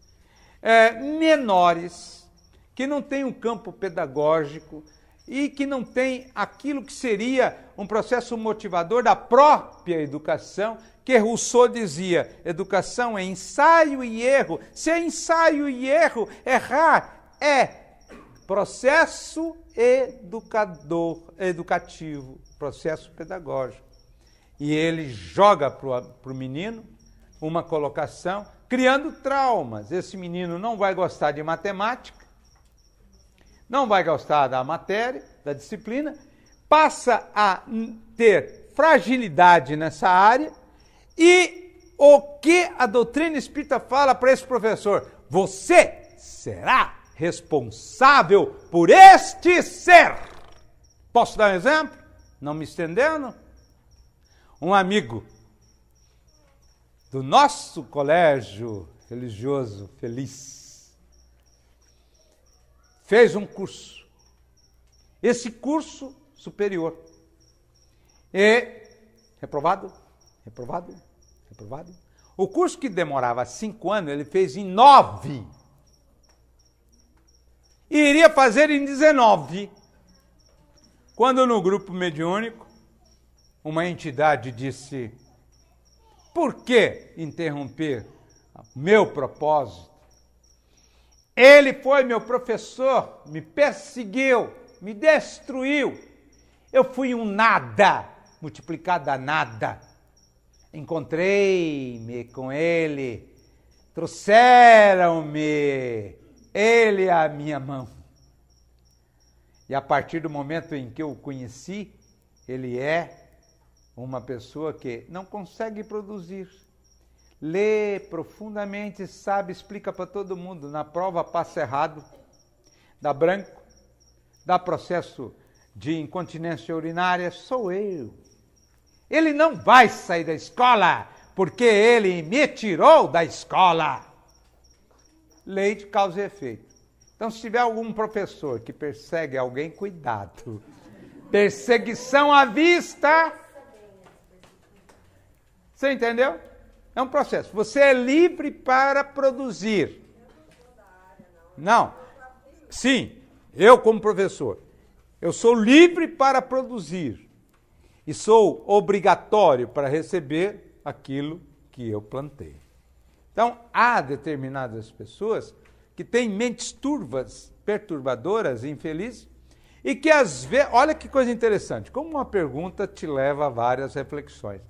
Speaker 1: é, menores, que não têm um campo pedagógico, e que não tem aquilo que seria um processo motivador da própria educação, que Rousseau dizia: educação é ensaio e erro. Se é ensaio e erro, errar é processo educador, educativo, processo pedagógico. E ele joga para o menino uma colocação, criando traumas. Esse menino não vai gostar de matemática não vai gostar da matéria, da disciplina, passa a ter fragilidade nessa área e o que a doutrina espírita fala para esse professor? Você será responsável por este ser. Posso dar um exemplo? Não me estendendo? Um amigo do nosso colégio religioso feliz fez um curso. Esse curso superior. E é reprovado, reprovado, reprovado. O curso que demorava cinco anos, ele fez em nove. E iria fazer em 19. Quando no grupo mediúnico, uma entidade disse: Por que interromper meu propósito? Ele foi meu professor, me perseguiu, me destruiu. Eu fui um nada, multiplicado a nada. Encontrei-me com ele, trouxeram-me ele à minha mão. E a partir do momento em que eu o conheci, ele é uma pessoa que não consegue produzir, lê profundamente, sabe, explica para todo mundo. Na prova passa errado, dá branco, dá processo de incontinência urinária, sou eu. Ele não vai sair da escola, porque ele me tirou da escola. Lei de causa e efeito. Então, se tiver algum professor que persegue alguém, cuidado. Perseguição à vista. Você entendeu? É um processo. Você é livre para produzir. Não. Sim, eu como professor, eu sou livre para produzir e sou obrigatório para receber aquilo que eu plantei. Então, há determinadas pessoas que têm mentes turvas, perturbadoras e infelizes, e que às vezes, olha que coisa interessante, como uma pergunta te leva a várias reflexões.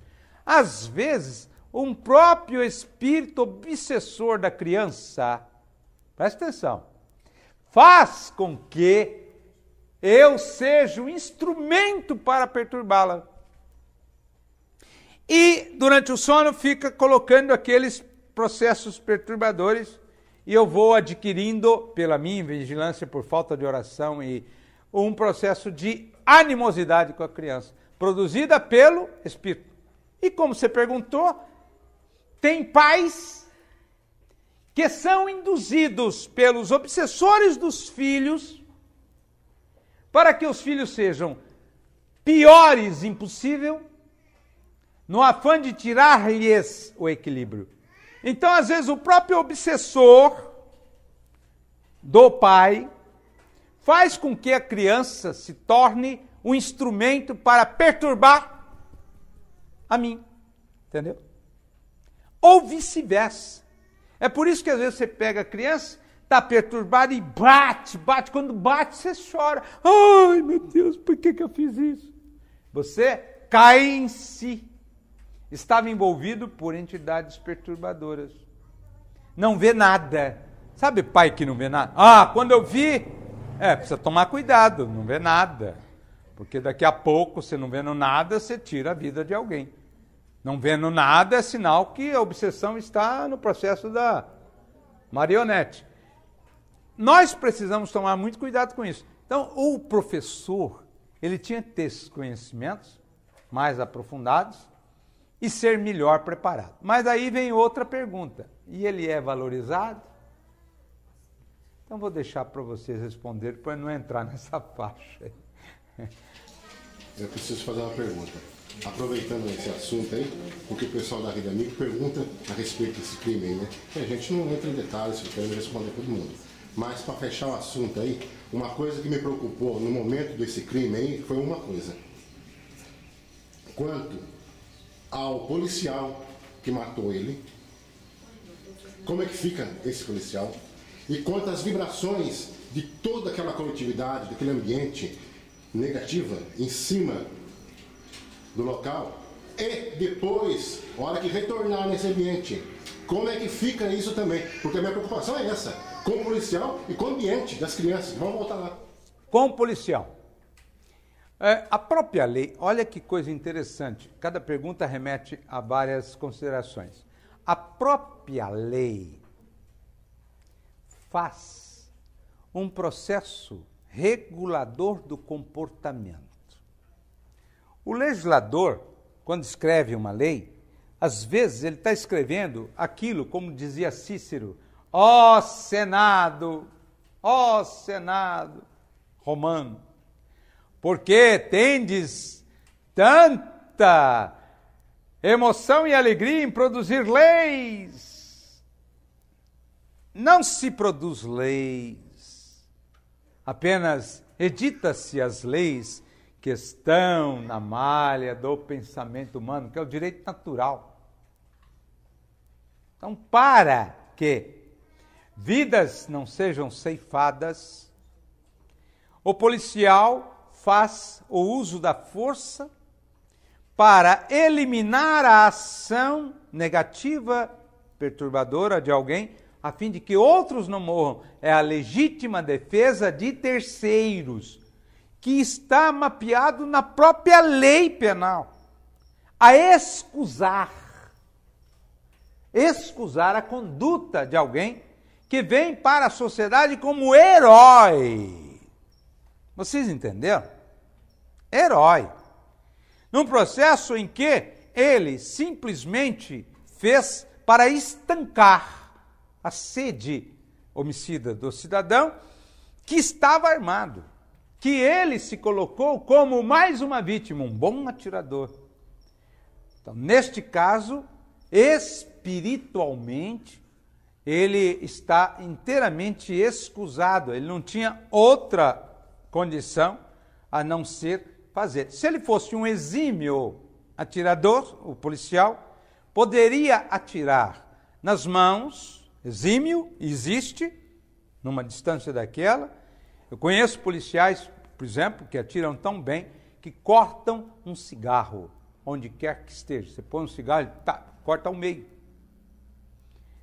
Speaker 1: Às vezes, um próprio espírito obsessor da criança, presta atenção, faz com que eu seja um instrumento para perturbá-la. E durante o sono fica colocando aqueles processos perturbadores e eu vou adquirindo, pela minha vigilância, por falta de oração e um processo de animosidade com a criança, produzida pelo espírito. E como você perguntou, tem pais que são induzidos pelos obsessores dos filhos para que os filhos sejam piores impossível, no afã de tirar-lhes o equilíbrio. Então, às vezes, o próprio obsessor do pai faz com que a criança se torne um instrumento para perturbar a mim. Entendeu? Ou vice-versa. É por isso que às vezes você pega a criança, está perturbada e bate, bate. Quando bate, você chora. Ai, meu Deus, por que, que eu fiz isso? Você cai em si. Estava envolvido por entidades perturbadoras. Não vê nada. Sabe pai que não vê nada? Ah, quando eu vi. É, precisa tomar cuidado, não vê nada. Porque daqui a pouco, você não vendo nada, você tira a vida de alguém. Não vendo nada é sinal que a obsessão está no processo da marionete. Nós precisamos tomar muito cuidado com isso. Então, o professor, ele tinha que ter esses conhecimentos mais aprofundados e ser melhor preparado. Mas aí vem outra pergunta: e ele é valorizado? Então, vou deixar para vocês responder para não entrar nessa faixa. Eu preciso fazer uma pergunta aproveitando esse assunto aí, porque o pessoal da Rede Amigo pergunta a respeito desse crime aí, né? E a gente não entra em detalhes, eu quero responder todo mundo. Mas para fechar o assunto aí, uma coisa que me preocupou no momento desse crime aí foi uma coisa. Quanto ao policial que matou ele, como é que fica esse policial? E quanto às vibrações de toda aquela coletividade, daquele ambiente negativa em cima do local? E depois, a hora que retornar nesse ambiente, como é que fica isso também? Porque a minha preocupação é essa, com o policial e com o ambiente das crianças. Vamos voltar lá. Com o policial. É, a própria lei, olha que coisa interessante, cada pergunta remete a várias considerações. A própria lei faz um processo regulador do comportamento. O legislador, quando escreve uma lei, às vezes ele está escrevendo aquilo, como dizia Cícero, ó oh, Senado, ó oh, Senado romano, porque tendes tanta emoção e alegria em produzir leis. Não se produz leis, apenas edita-se as leis questão na malha do pensamento humano, que é o direito natural. Então, para que vidas não sejam ceifadas, o policial faz o uso da força para eliminar a ação negativa, perturbadora de alguém, a fim de que outros não morram. É a legítima defesa de terceiros que está mapeado na própria lei penal a excusar excusar a conduta de alguém que vem para a sociedade como herói. Vocês entenderam? Herói. Num processo em que ele simplesmente fez para estancar a sede homicida do cidadão que estava armado que ele se colocou como mais uma vítima, um bom atirador. Então, neste caso, espiritualmente, ele está inteiramente excusado, ele não tinha outra condição a não ser fazer. Se ele fosse um exímio atirador, o policial, poderia atirar nas mãos, exímio existe, numa distância daquela. Eu conheço policiais por exemplo, que atiram tão bem que cortam um cigarro onde quer que esteja. Você põe um cigarro, tá, corta ao meio.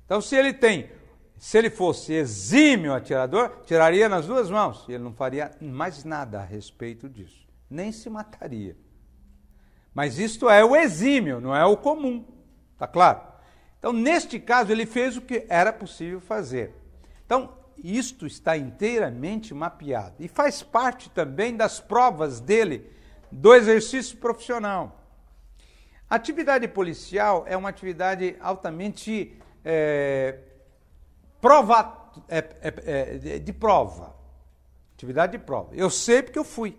Speaker 1: Então, se ele tem, se ele fosse exímio atirador, tiraria nas duas mãos. E ele não faria mais nada a respeito disso. Nem se mataria. Mas isto é o exímio, não é o comum. Tá claro? Então, neste caso, ele fez o que era possível fazer. Então, isto está inteiramente mapeado e faz parte também das provas dele do exercício profissional. A atividade policial é uma atividade altamente é, prova, é, é, de prova. Atividade de prova. Eu sei porque eu fui.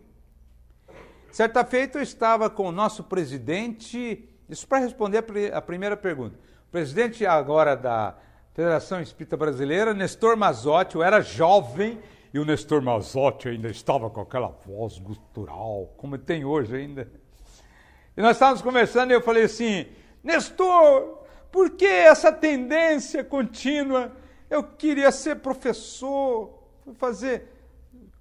Speaker 1: Certa feita eu estava com o nosso presidente, isso para responder a primeira pergunta, o presidente agora da, Federação Espírita Brasileira, Nestor Mazotti, eu era jovem e o Nestor Mazotti ainda estava com aquela voz gutural, como tem hoje ainda. E nós estávamos conversando e eu falei assim: Nestor, por que essa tendência contínua? Eu queria ser professor, fazer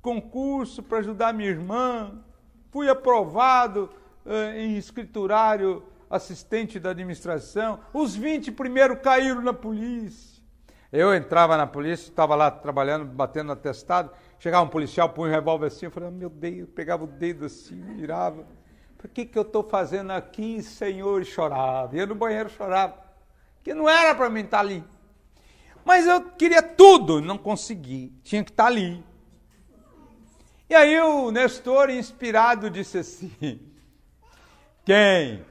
Speaker 1: concurso para ajudar minha irmã, fui aprovado eh, em escriturário assistente da administração, os 20 primeiro caíram na polícia. Eu entrava na polícia, estava lá trabalhando, batendo atestado, chegava um policial, punha um revólver assim, eu falava, ah, meu Deus, pegava o dedo assim, virava. Por que, que eu estou fazendo aqui, Senhor? E chorava. Ia no banheiro chorava. Que não era para mim estar tá ali. Mas eu queria tudo, não consegui. Tinha que estar tá ali. E aí o Nestor, inspirado, disse assim: Quem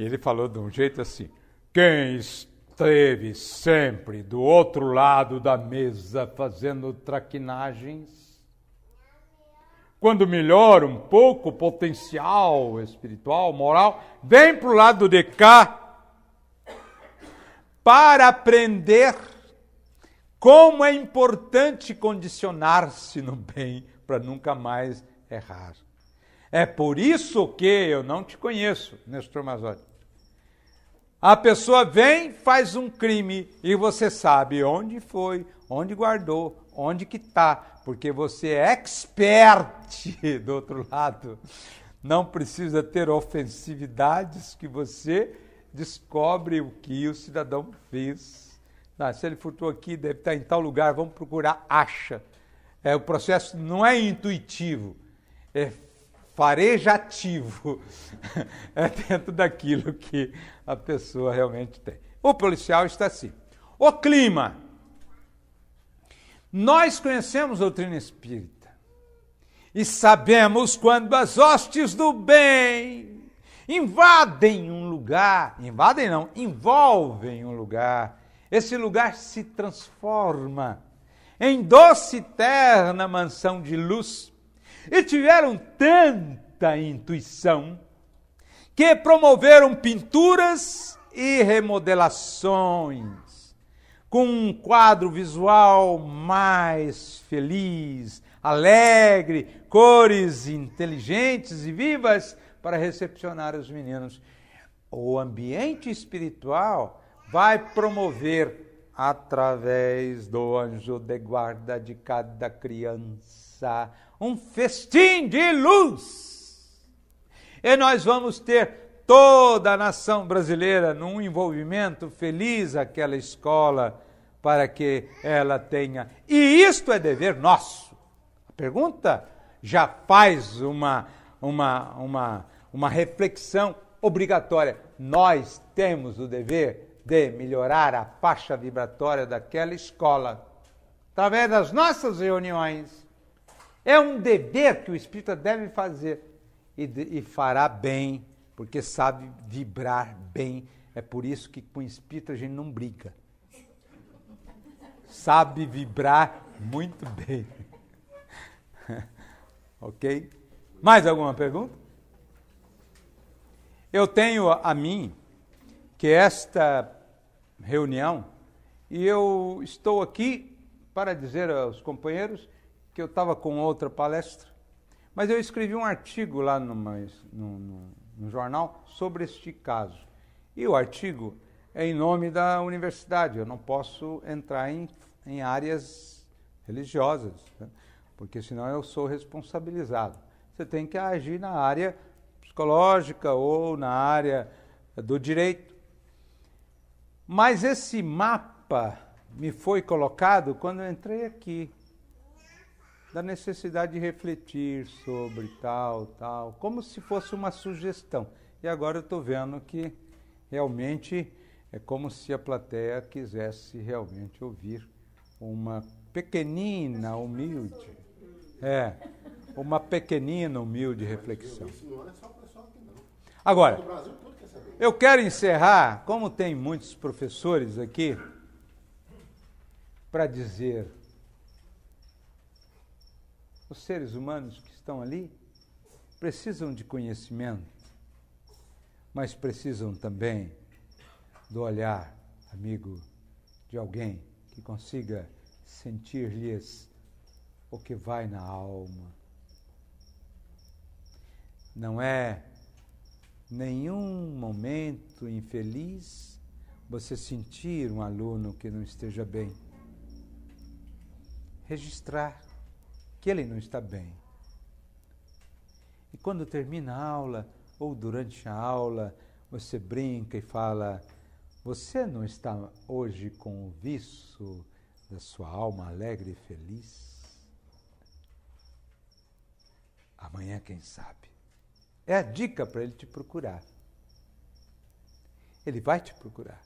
Speaker 1: ele falou de um jeito assim: quem esteve sempre do outro lado da mesa fazendo traquinagens, quando melhora um pouco o potencial espiritual, moral, vem para o lado de cá para aprender como é importante condicionar-se no bem para nunca mais errar. É por isso que eu não te conheço, Nestor Mazotti. A pessoa vem, faz um crime e você sabe onde foi, onde guardou, onde que tá, porque você é expert do outro lado. Não precisa ter ofensividades que você descobre o que o cidadão fez. Ah, se ele furtou aqui, deve estar em tal lugar, vamos procurar, acha. É, o processo não é intuitivo, é farejativo é dentro daquilo que a pessoa realmente tem. O policial está assim. O clima. Nós conhecemos a doutrina espírita e sabemos quando as hostes do bem invadem um lugar, invadem não, envolvem um lugar, esse lugar se transforma em doce terna mansão de luz e tiveram tanta intuição que promoveram pinturas e remodelações com um quadro visual mais feliz, alegre, cores inteligentes e vivas para recepcionar os meninos. O ambiente espiritual vai promover, através do anjo de guarda de cada criança, um festim de luz. E nós vamos ter toda a nação brasileira num envolvimento feliz aquela escola para que ela tenha. E isto é dever nosso. A pergunta já faz uma, uma, uma, uma reflexão obrigatória. Nós temos o dever de melhorar a faixa vibratória daquela escola através das nossas reuniões é um dever que o espírita deve fazer e, de, e fará bem, porque sabe vibrar bem. É por isso que com o espírita a gente não briga. Sabe vibrar muito bem. ok? Mais alguma pergunta? Eu tenho a mim que é esta reunião, e eu estou aqui para dizer aos companheiros que eu estava com outra palestra, mas eu escrevi um artigo lá no no jornal sobre este caso. E o artigo é em nome da universidade, eu não posso entrar em, em áreas religiosas, né? porque senão eu sou responsabilizado. Você tem que agir na área psicológica ou na área do direito. Mas esse mapa me foi colocado quando eu entrei aqui da necessidade de refletir sobre tal, tal, como se fosse uma sugestão. E agora eu estou vendo que realmente é como se a plateia quisesse realmente ouvir uma pequenina, humilde. É, uma pequenina, humilde reflexão. Agora, eu quero encerrar, como tem muitos professores aqui, para dizer os seres humanos que estão ali precisam de conhecimento, mas precisam também do olhar amigo de alguém que consiga sentir-lhes o que vai na alma. Não é nenhum momento infeliz você sentir um aluno que não esteja bem. Registrar que ele não está bem. E quando termina a aula ou durante a aula, você brinca e fala: Você não está hoje com o viço da sua alma alegre e feliz? Amanhã, quem sabe? É a dica para ele te procurar. Ele vai te procurar.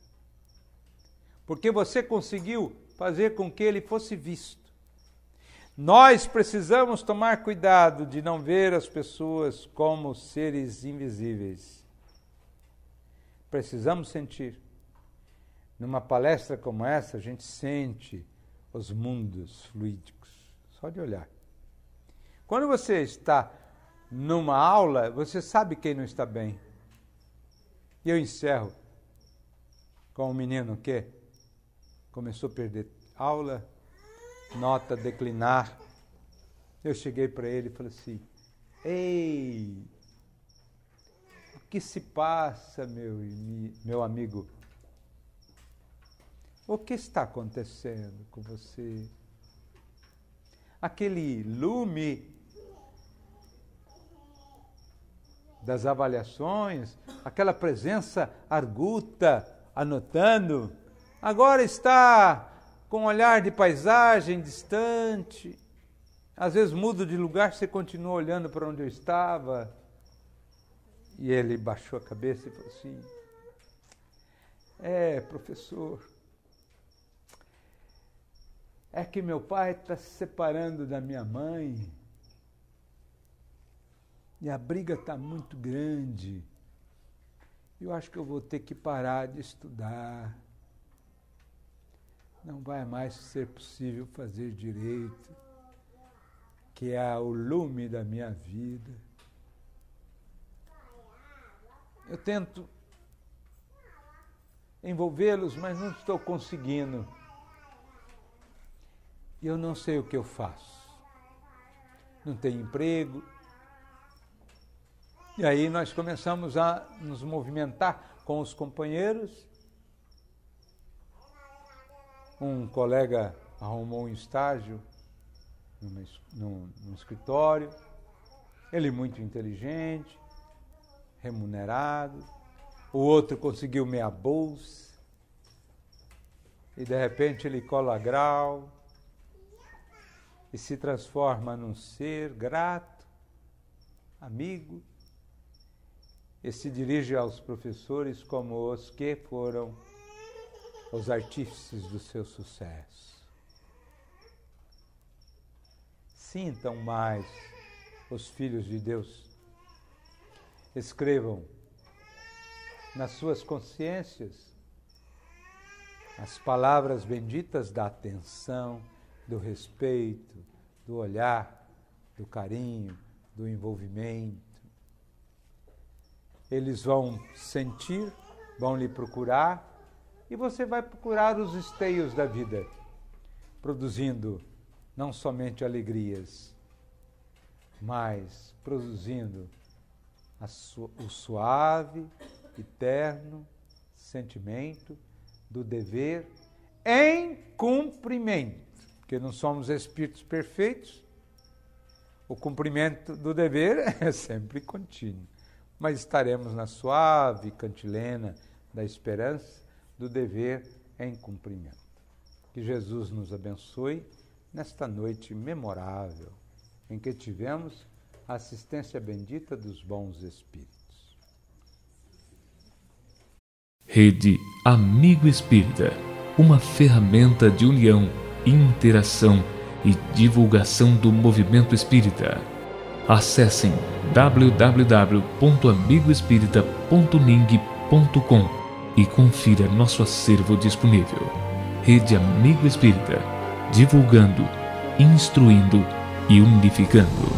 Speaker 1: Porque você conseguiu fazer com que ele fosse visto. Nós precisamos tomar cuidado de não ver as pessoas como seres invisíveis. Precisamos sentir. Numa palestra como essa, a gente sente os mundos fluídicos, só de olhar. Quando você está numa aula, você sabe quem não está bem. E eu encerro com um menino que começou a perder aula, nota declinar. Eu cheguei para ele e falei assim: Ei, o que se passa, meu, meu amigo? O que está acontecendo com você? Aquele lume das avaliações, aquela presença arguta, anotando, agora está com um olhar de paisagem distante. Às vezes mudo de lugar, você continua olhando para onde eu estava. E ele baixou a cabeça e falou assim: É, professor, é que meu pai está se separando da minha mãe. E a briga está muito grande. Eu acho que eu vou ter que parar de estudar não vai mais ser possível fazer direito, que é o lume da minha vida. Eu tento envolvê-los, mas não estou conseguindo. E Eu não sei o que eu faço. Não tenho emprego. E aí nós começamos a nos movimentar com os companheiros um colega arrumou um estágio num, num escritório, ele é muito inteligente, remunerado, o outro conseguiu meia bolsa, e de repente ele cola grau e se transforma num ser grato, amigo, e se dirige aos professores como os que foram aos artífices do seu sucesso. Sintam mais os filhos de Deus. Escrevam nas suas consciências as palavras benditas da atenção, do respeito, do olhar, do carinho, do envolvimento. Eles vão sentir, vão lhe procurar e você vai procurar os esteios da vida, produzindo não somente alegrias, mas produzindo su o suave e terno sentimento do dever em cumprimento, porque não somos espíritos perfeitos. O cumprimento do dever é sempre contínuo, mas estaremos na suave cantilena da esperança do dever em cumprimento. Que Jesus nos abençoe nesta noite memorável em que tivemos a assistência bendita dos bons espíritos. Rede Amigo Espírita, uma ferramenta de união, interação e divulgação do movimento espírita. Acessem www.amigoespírita.ning.com e confira nosso acervo disponível. Rede Amigo Espírita, divulgando, instruindo e unificando.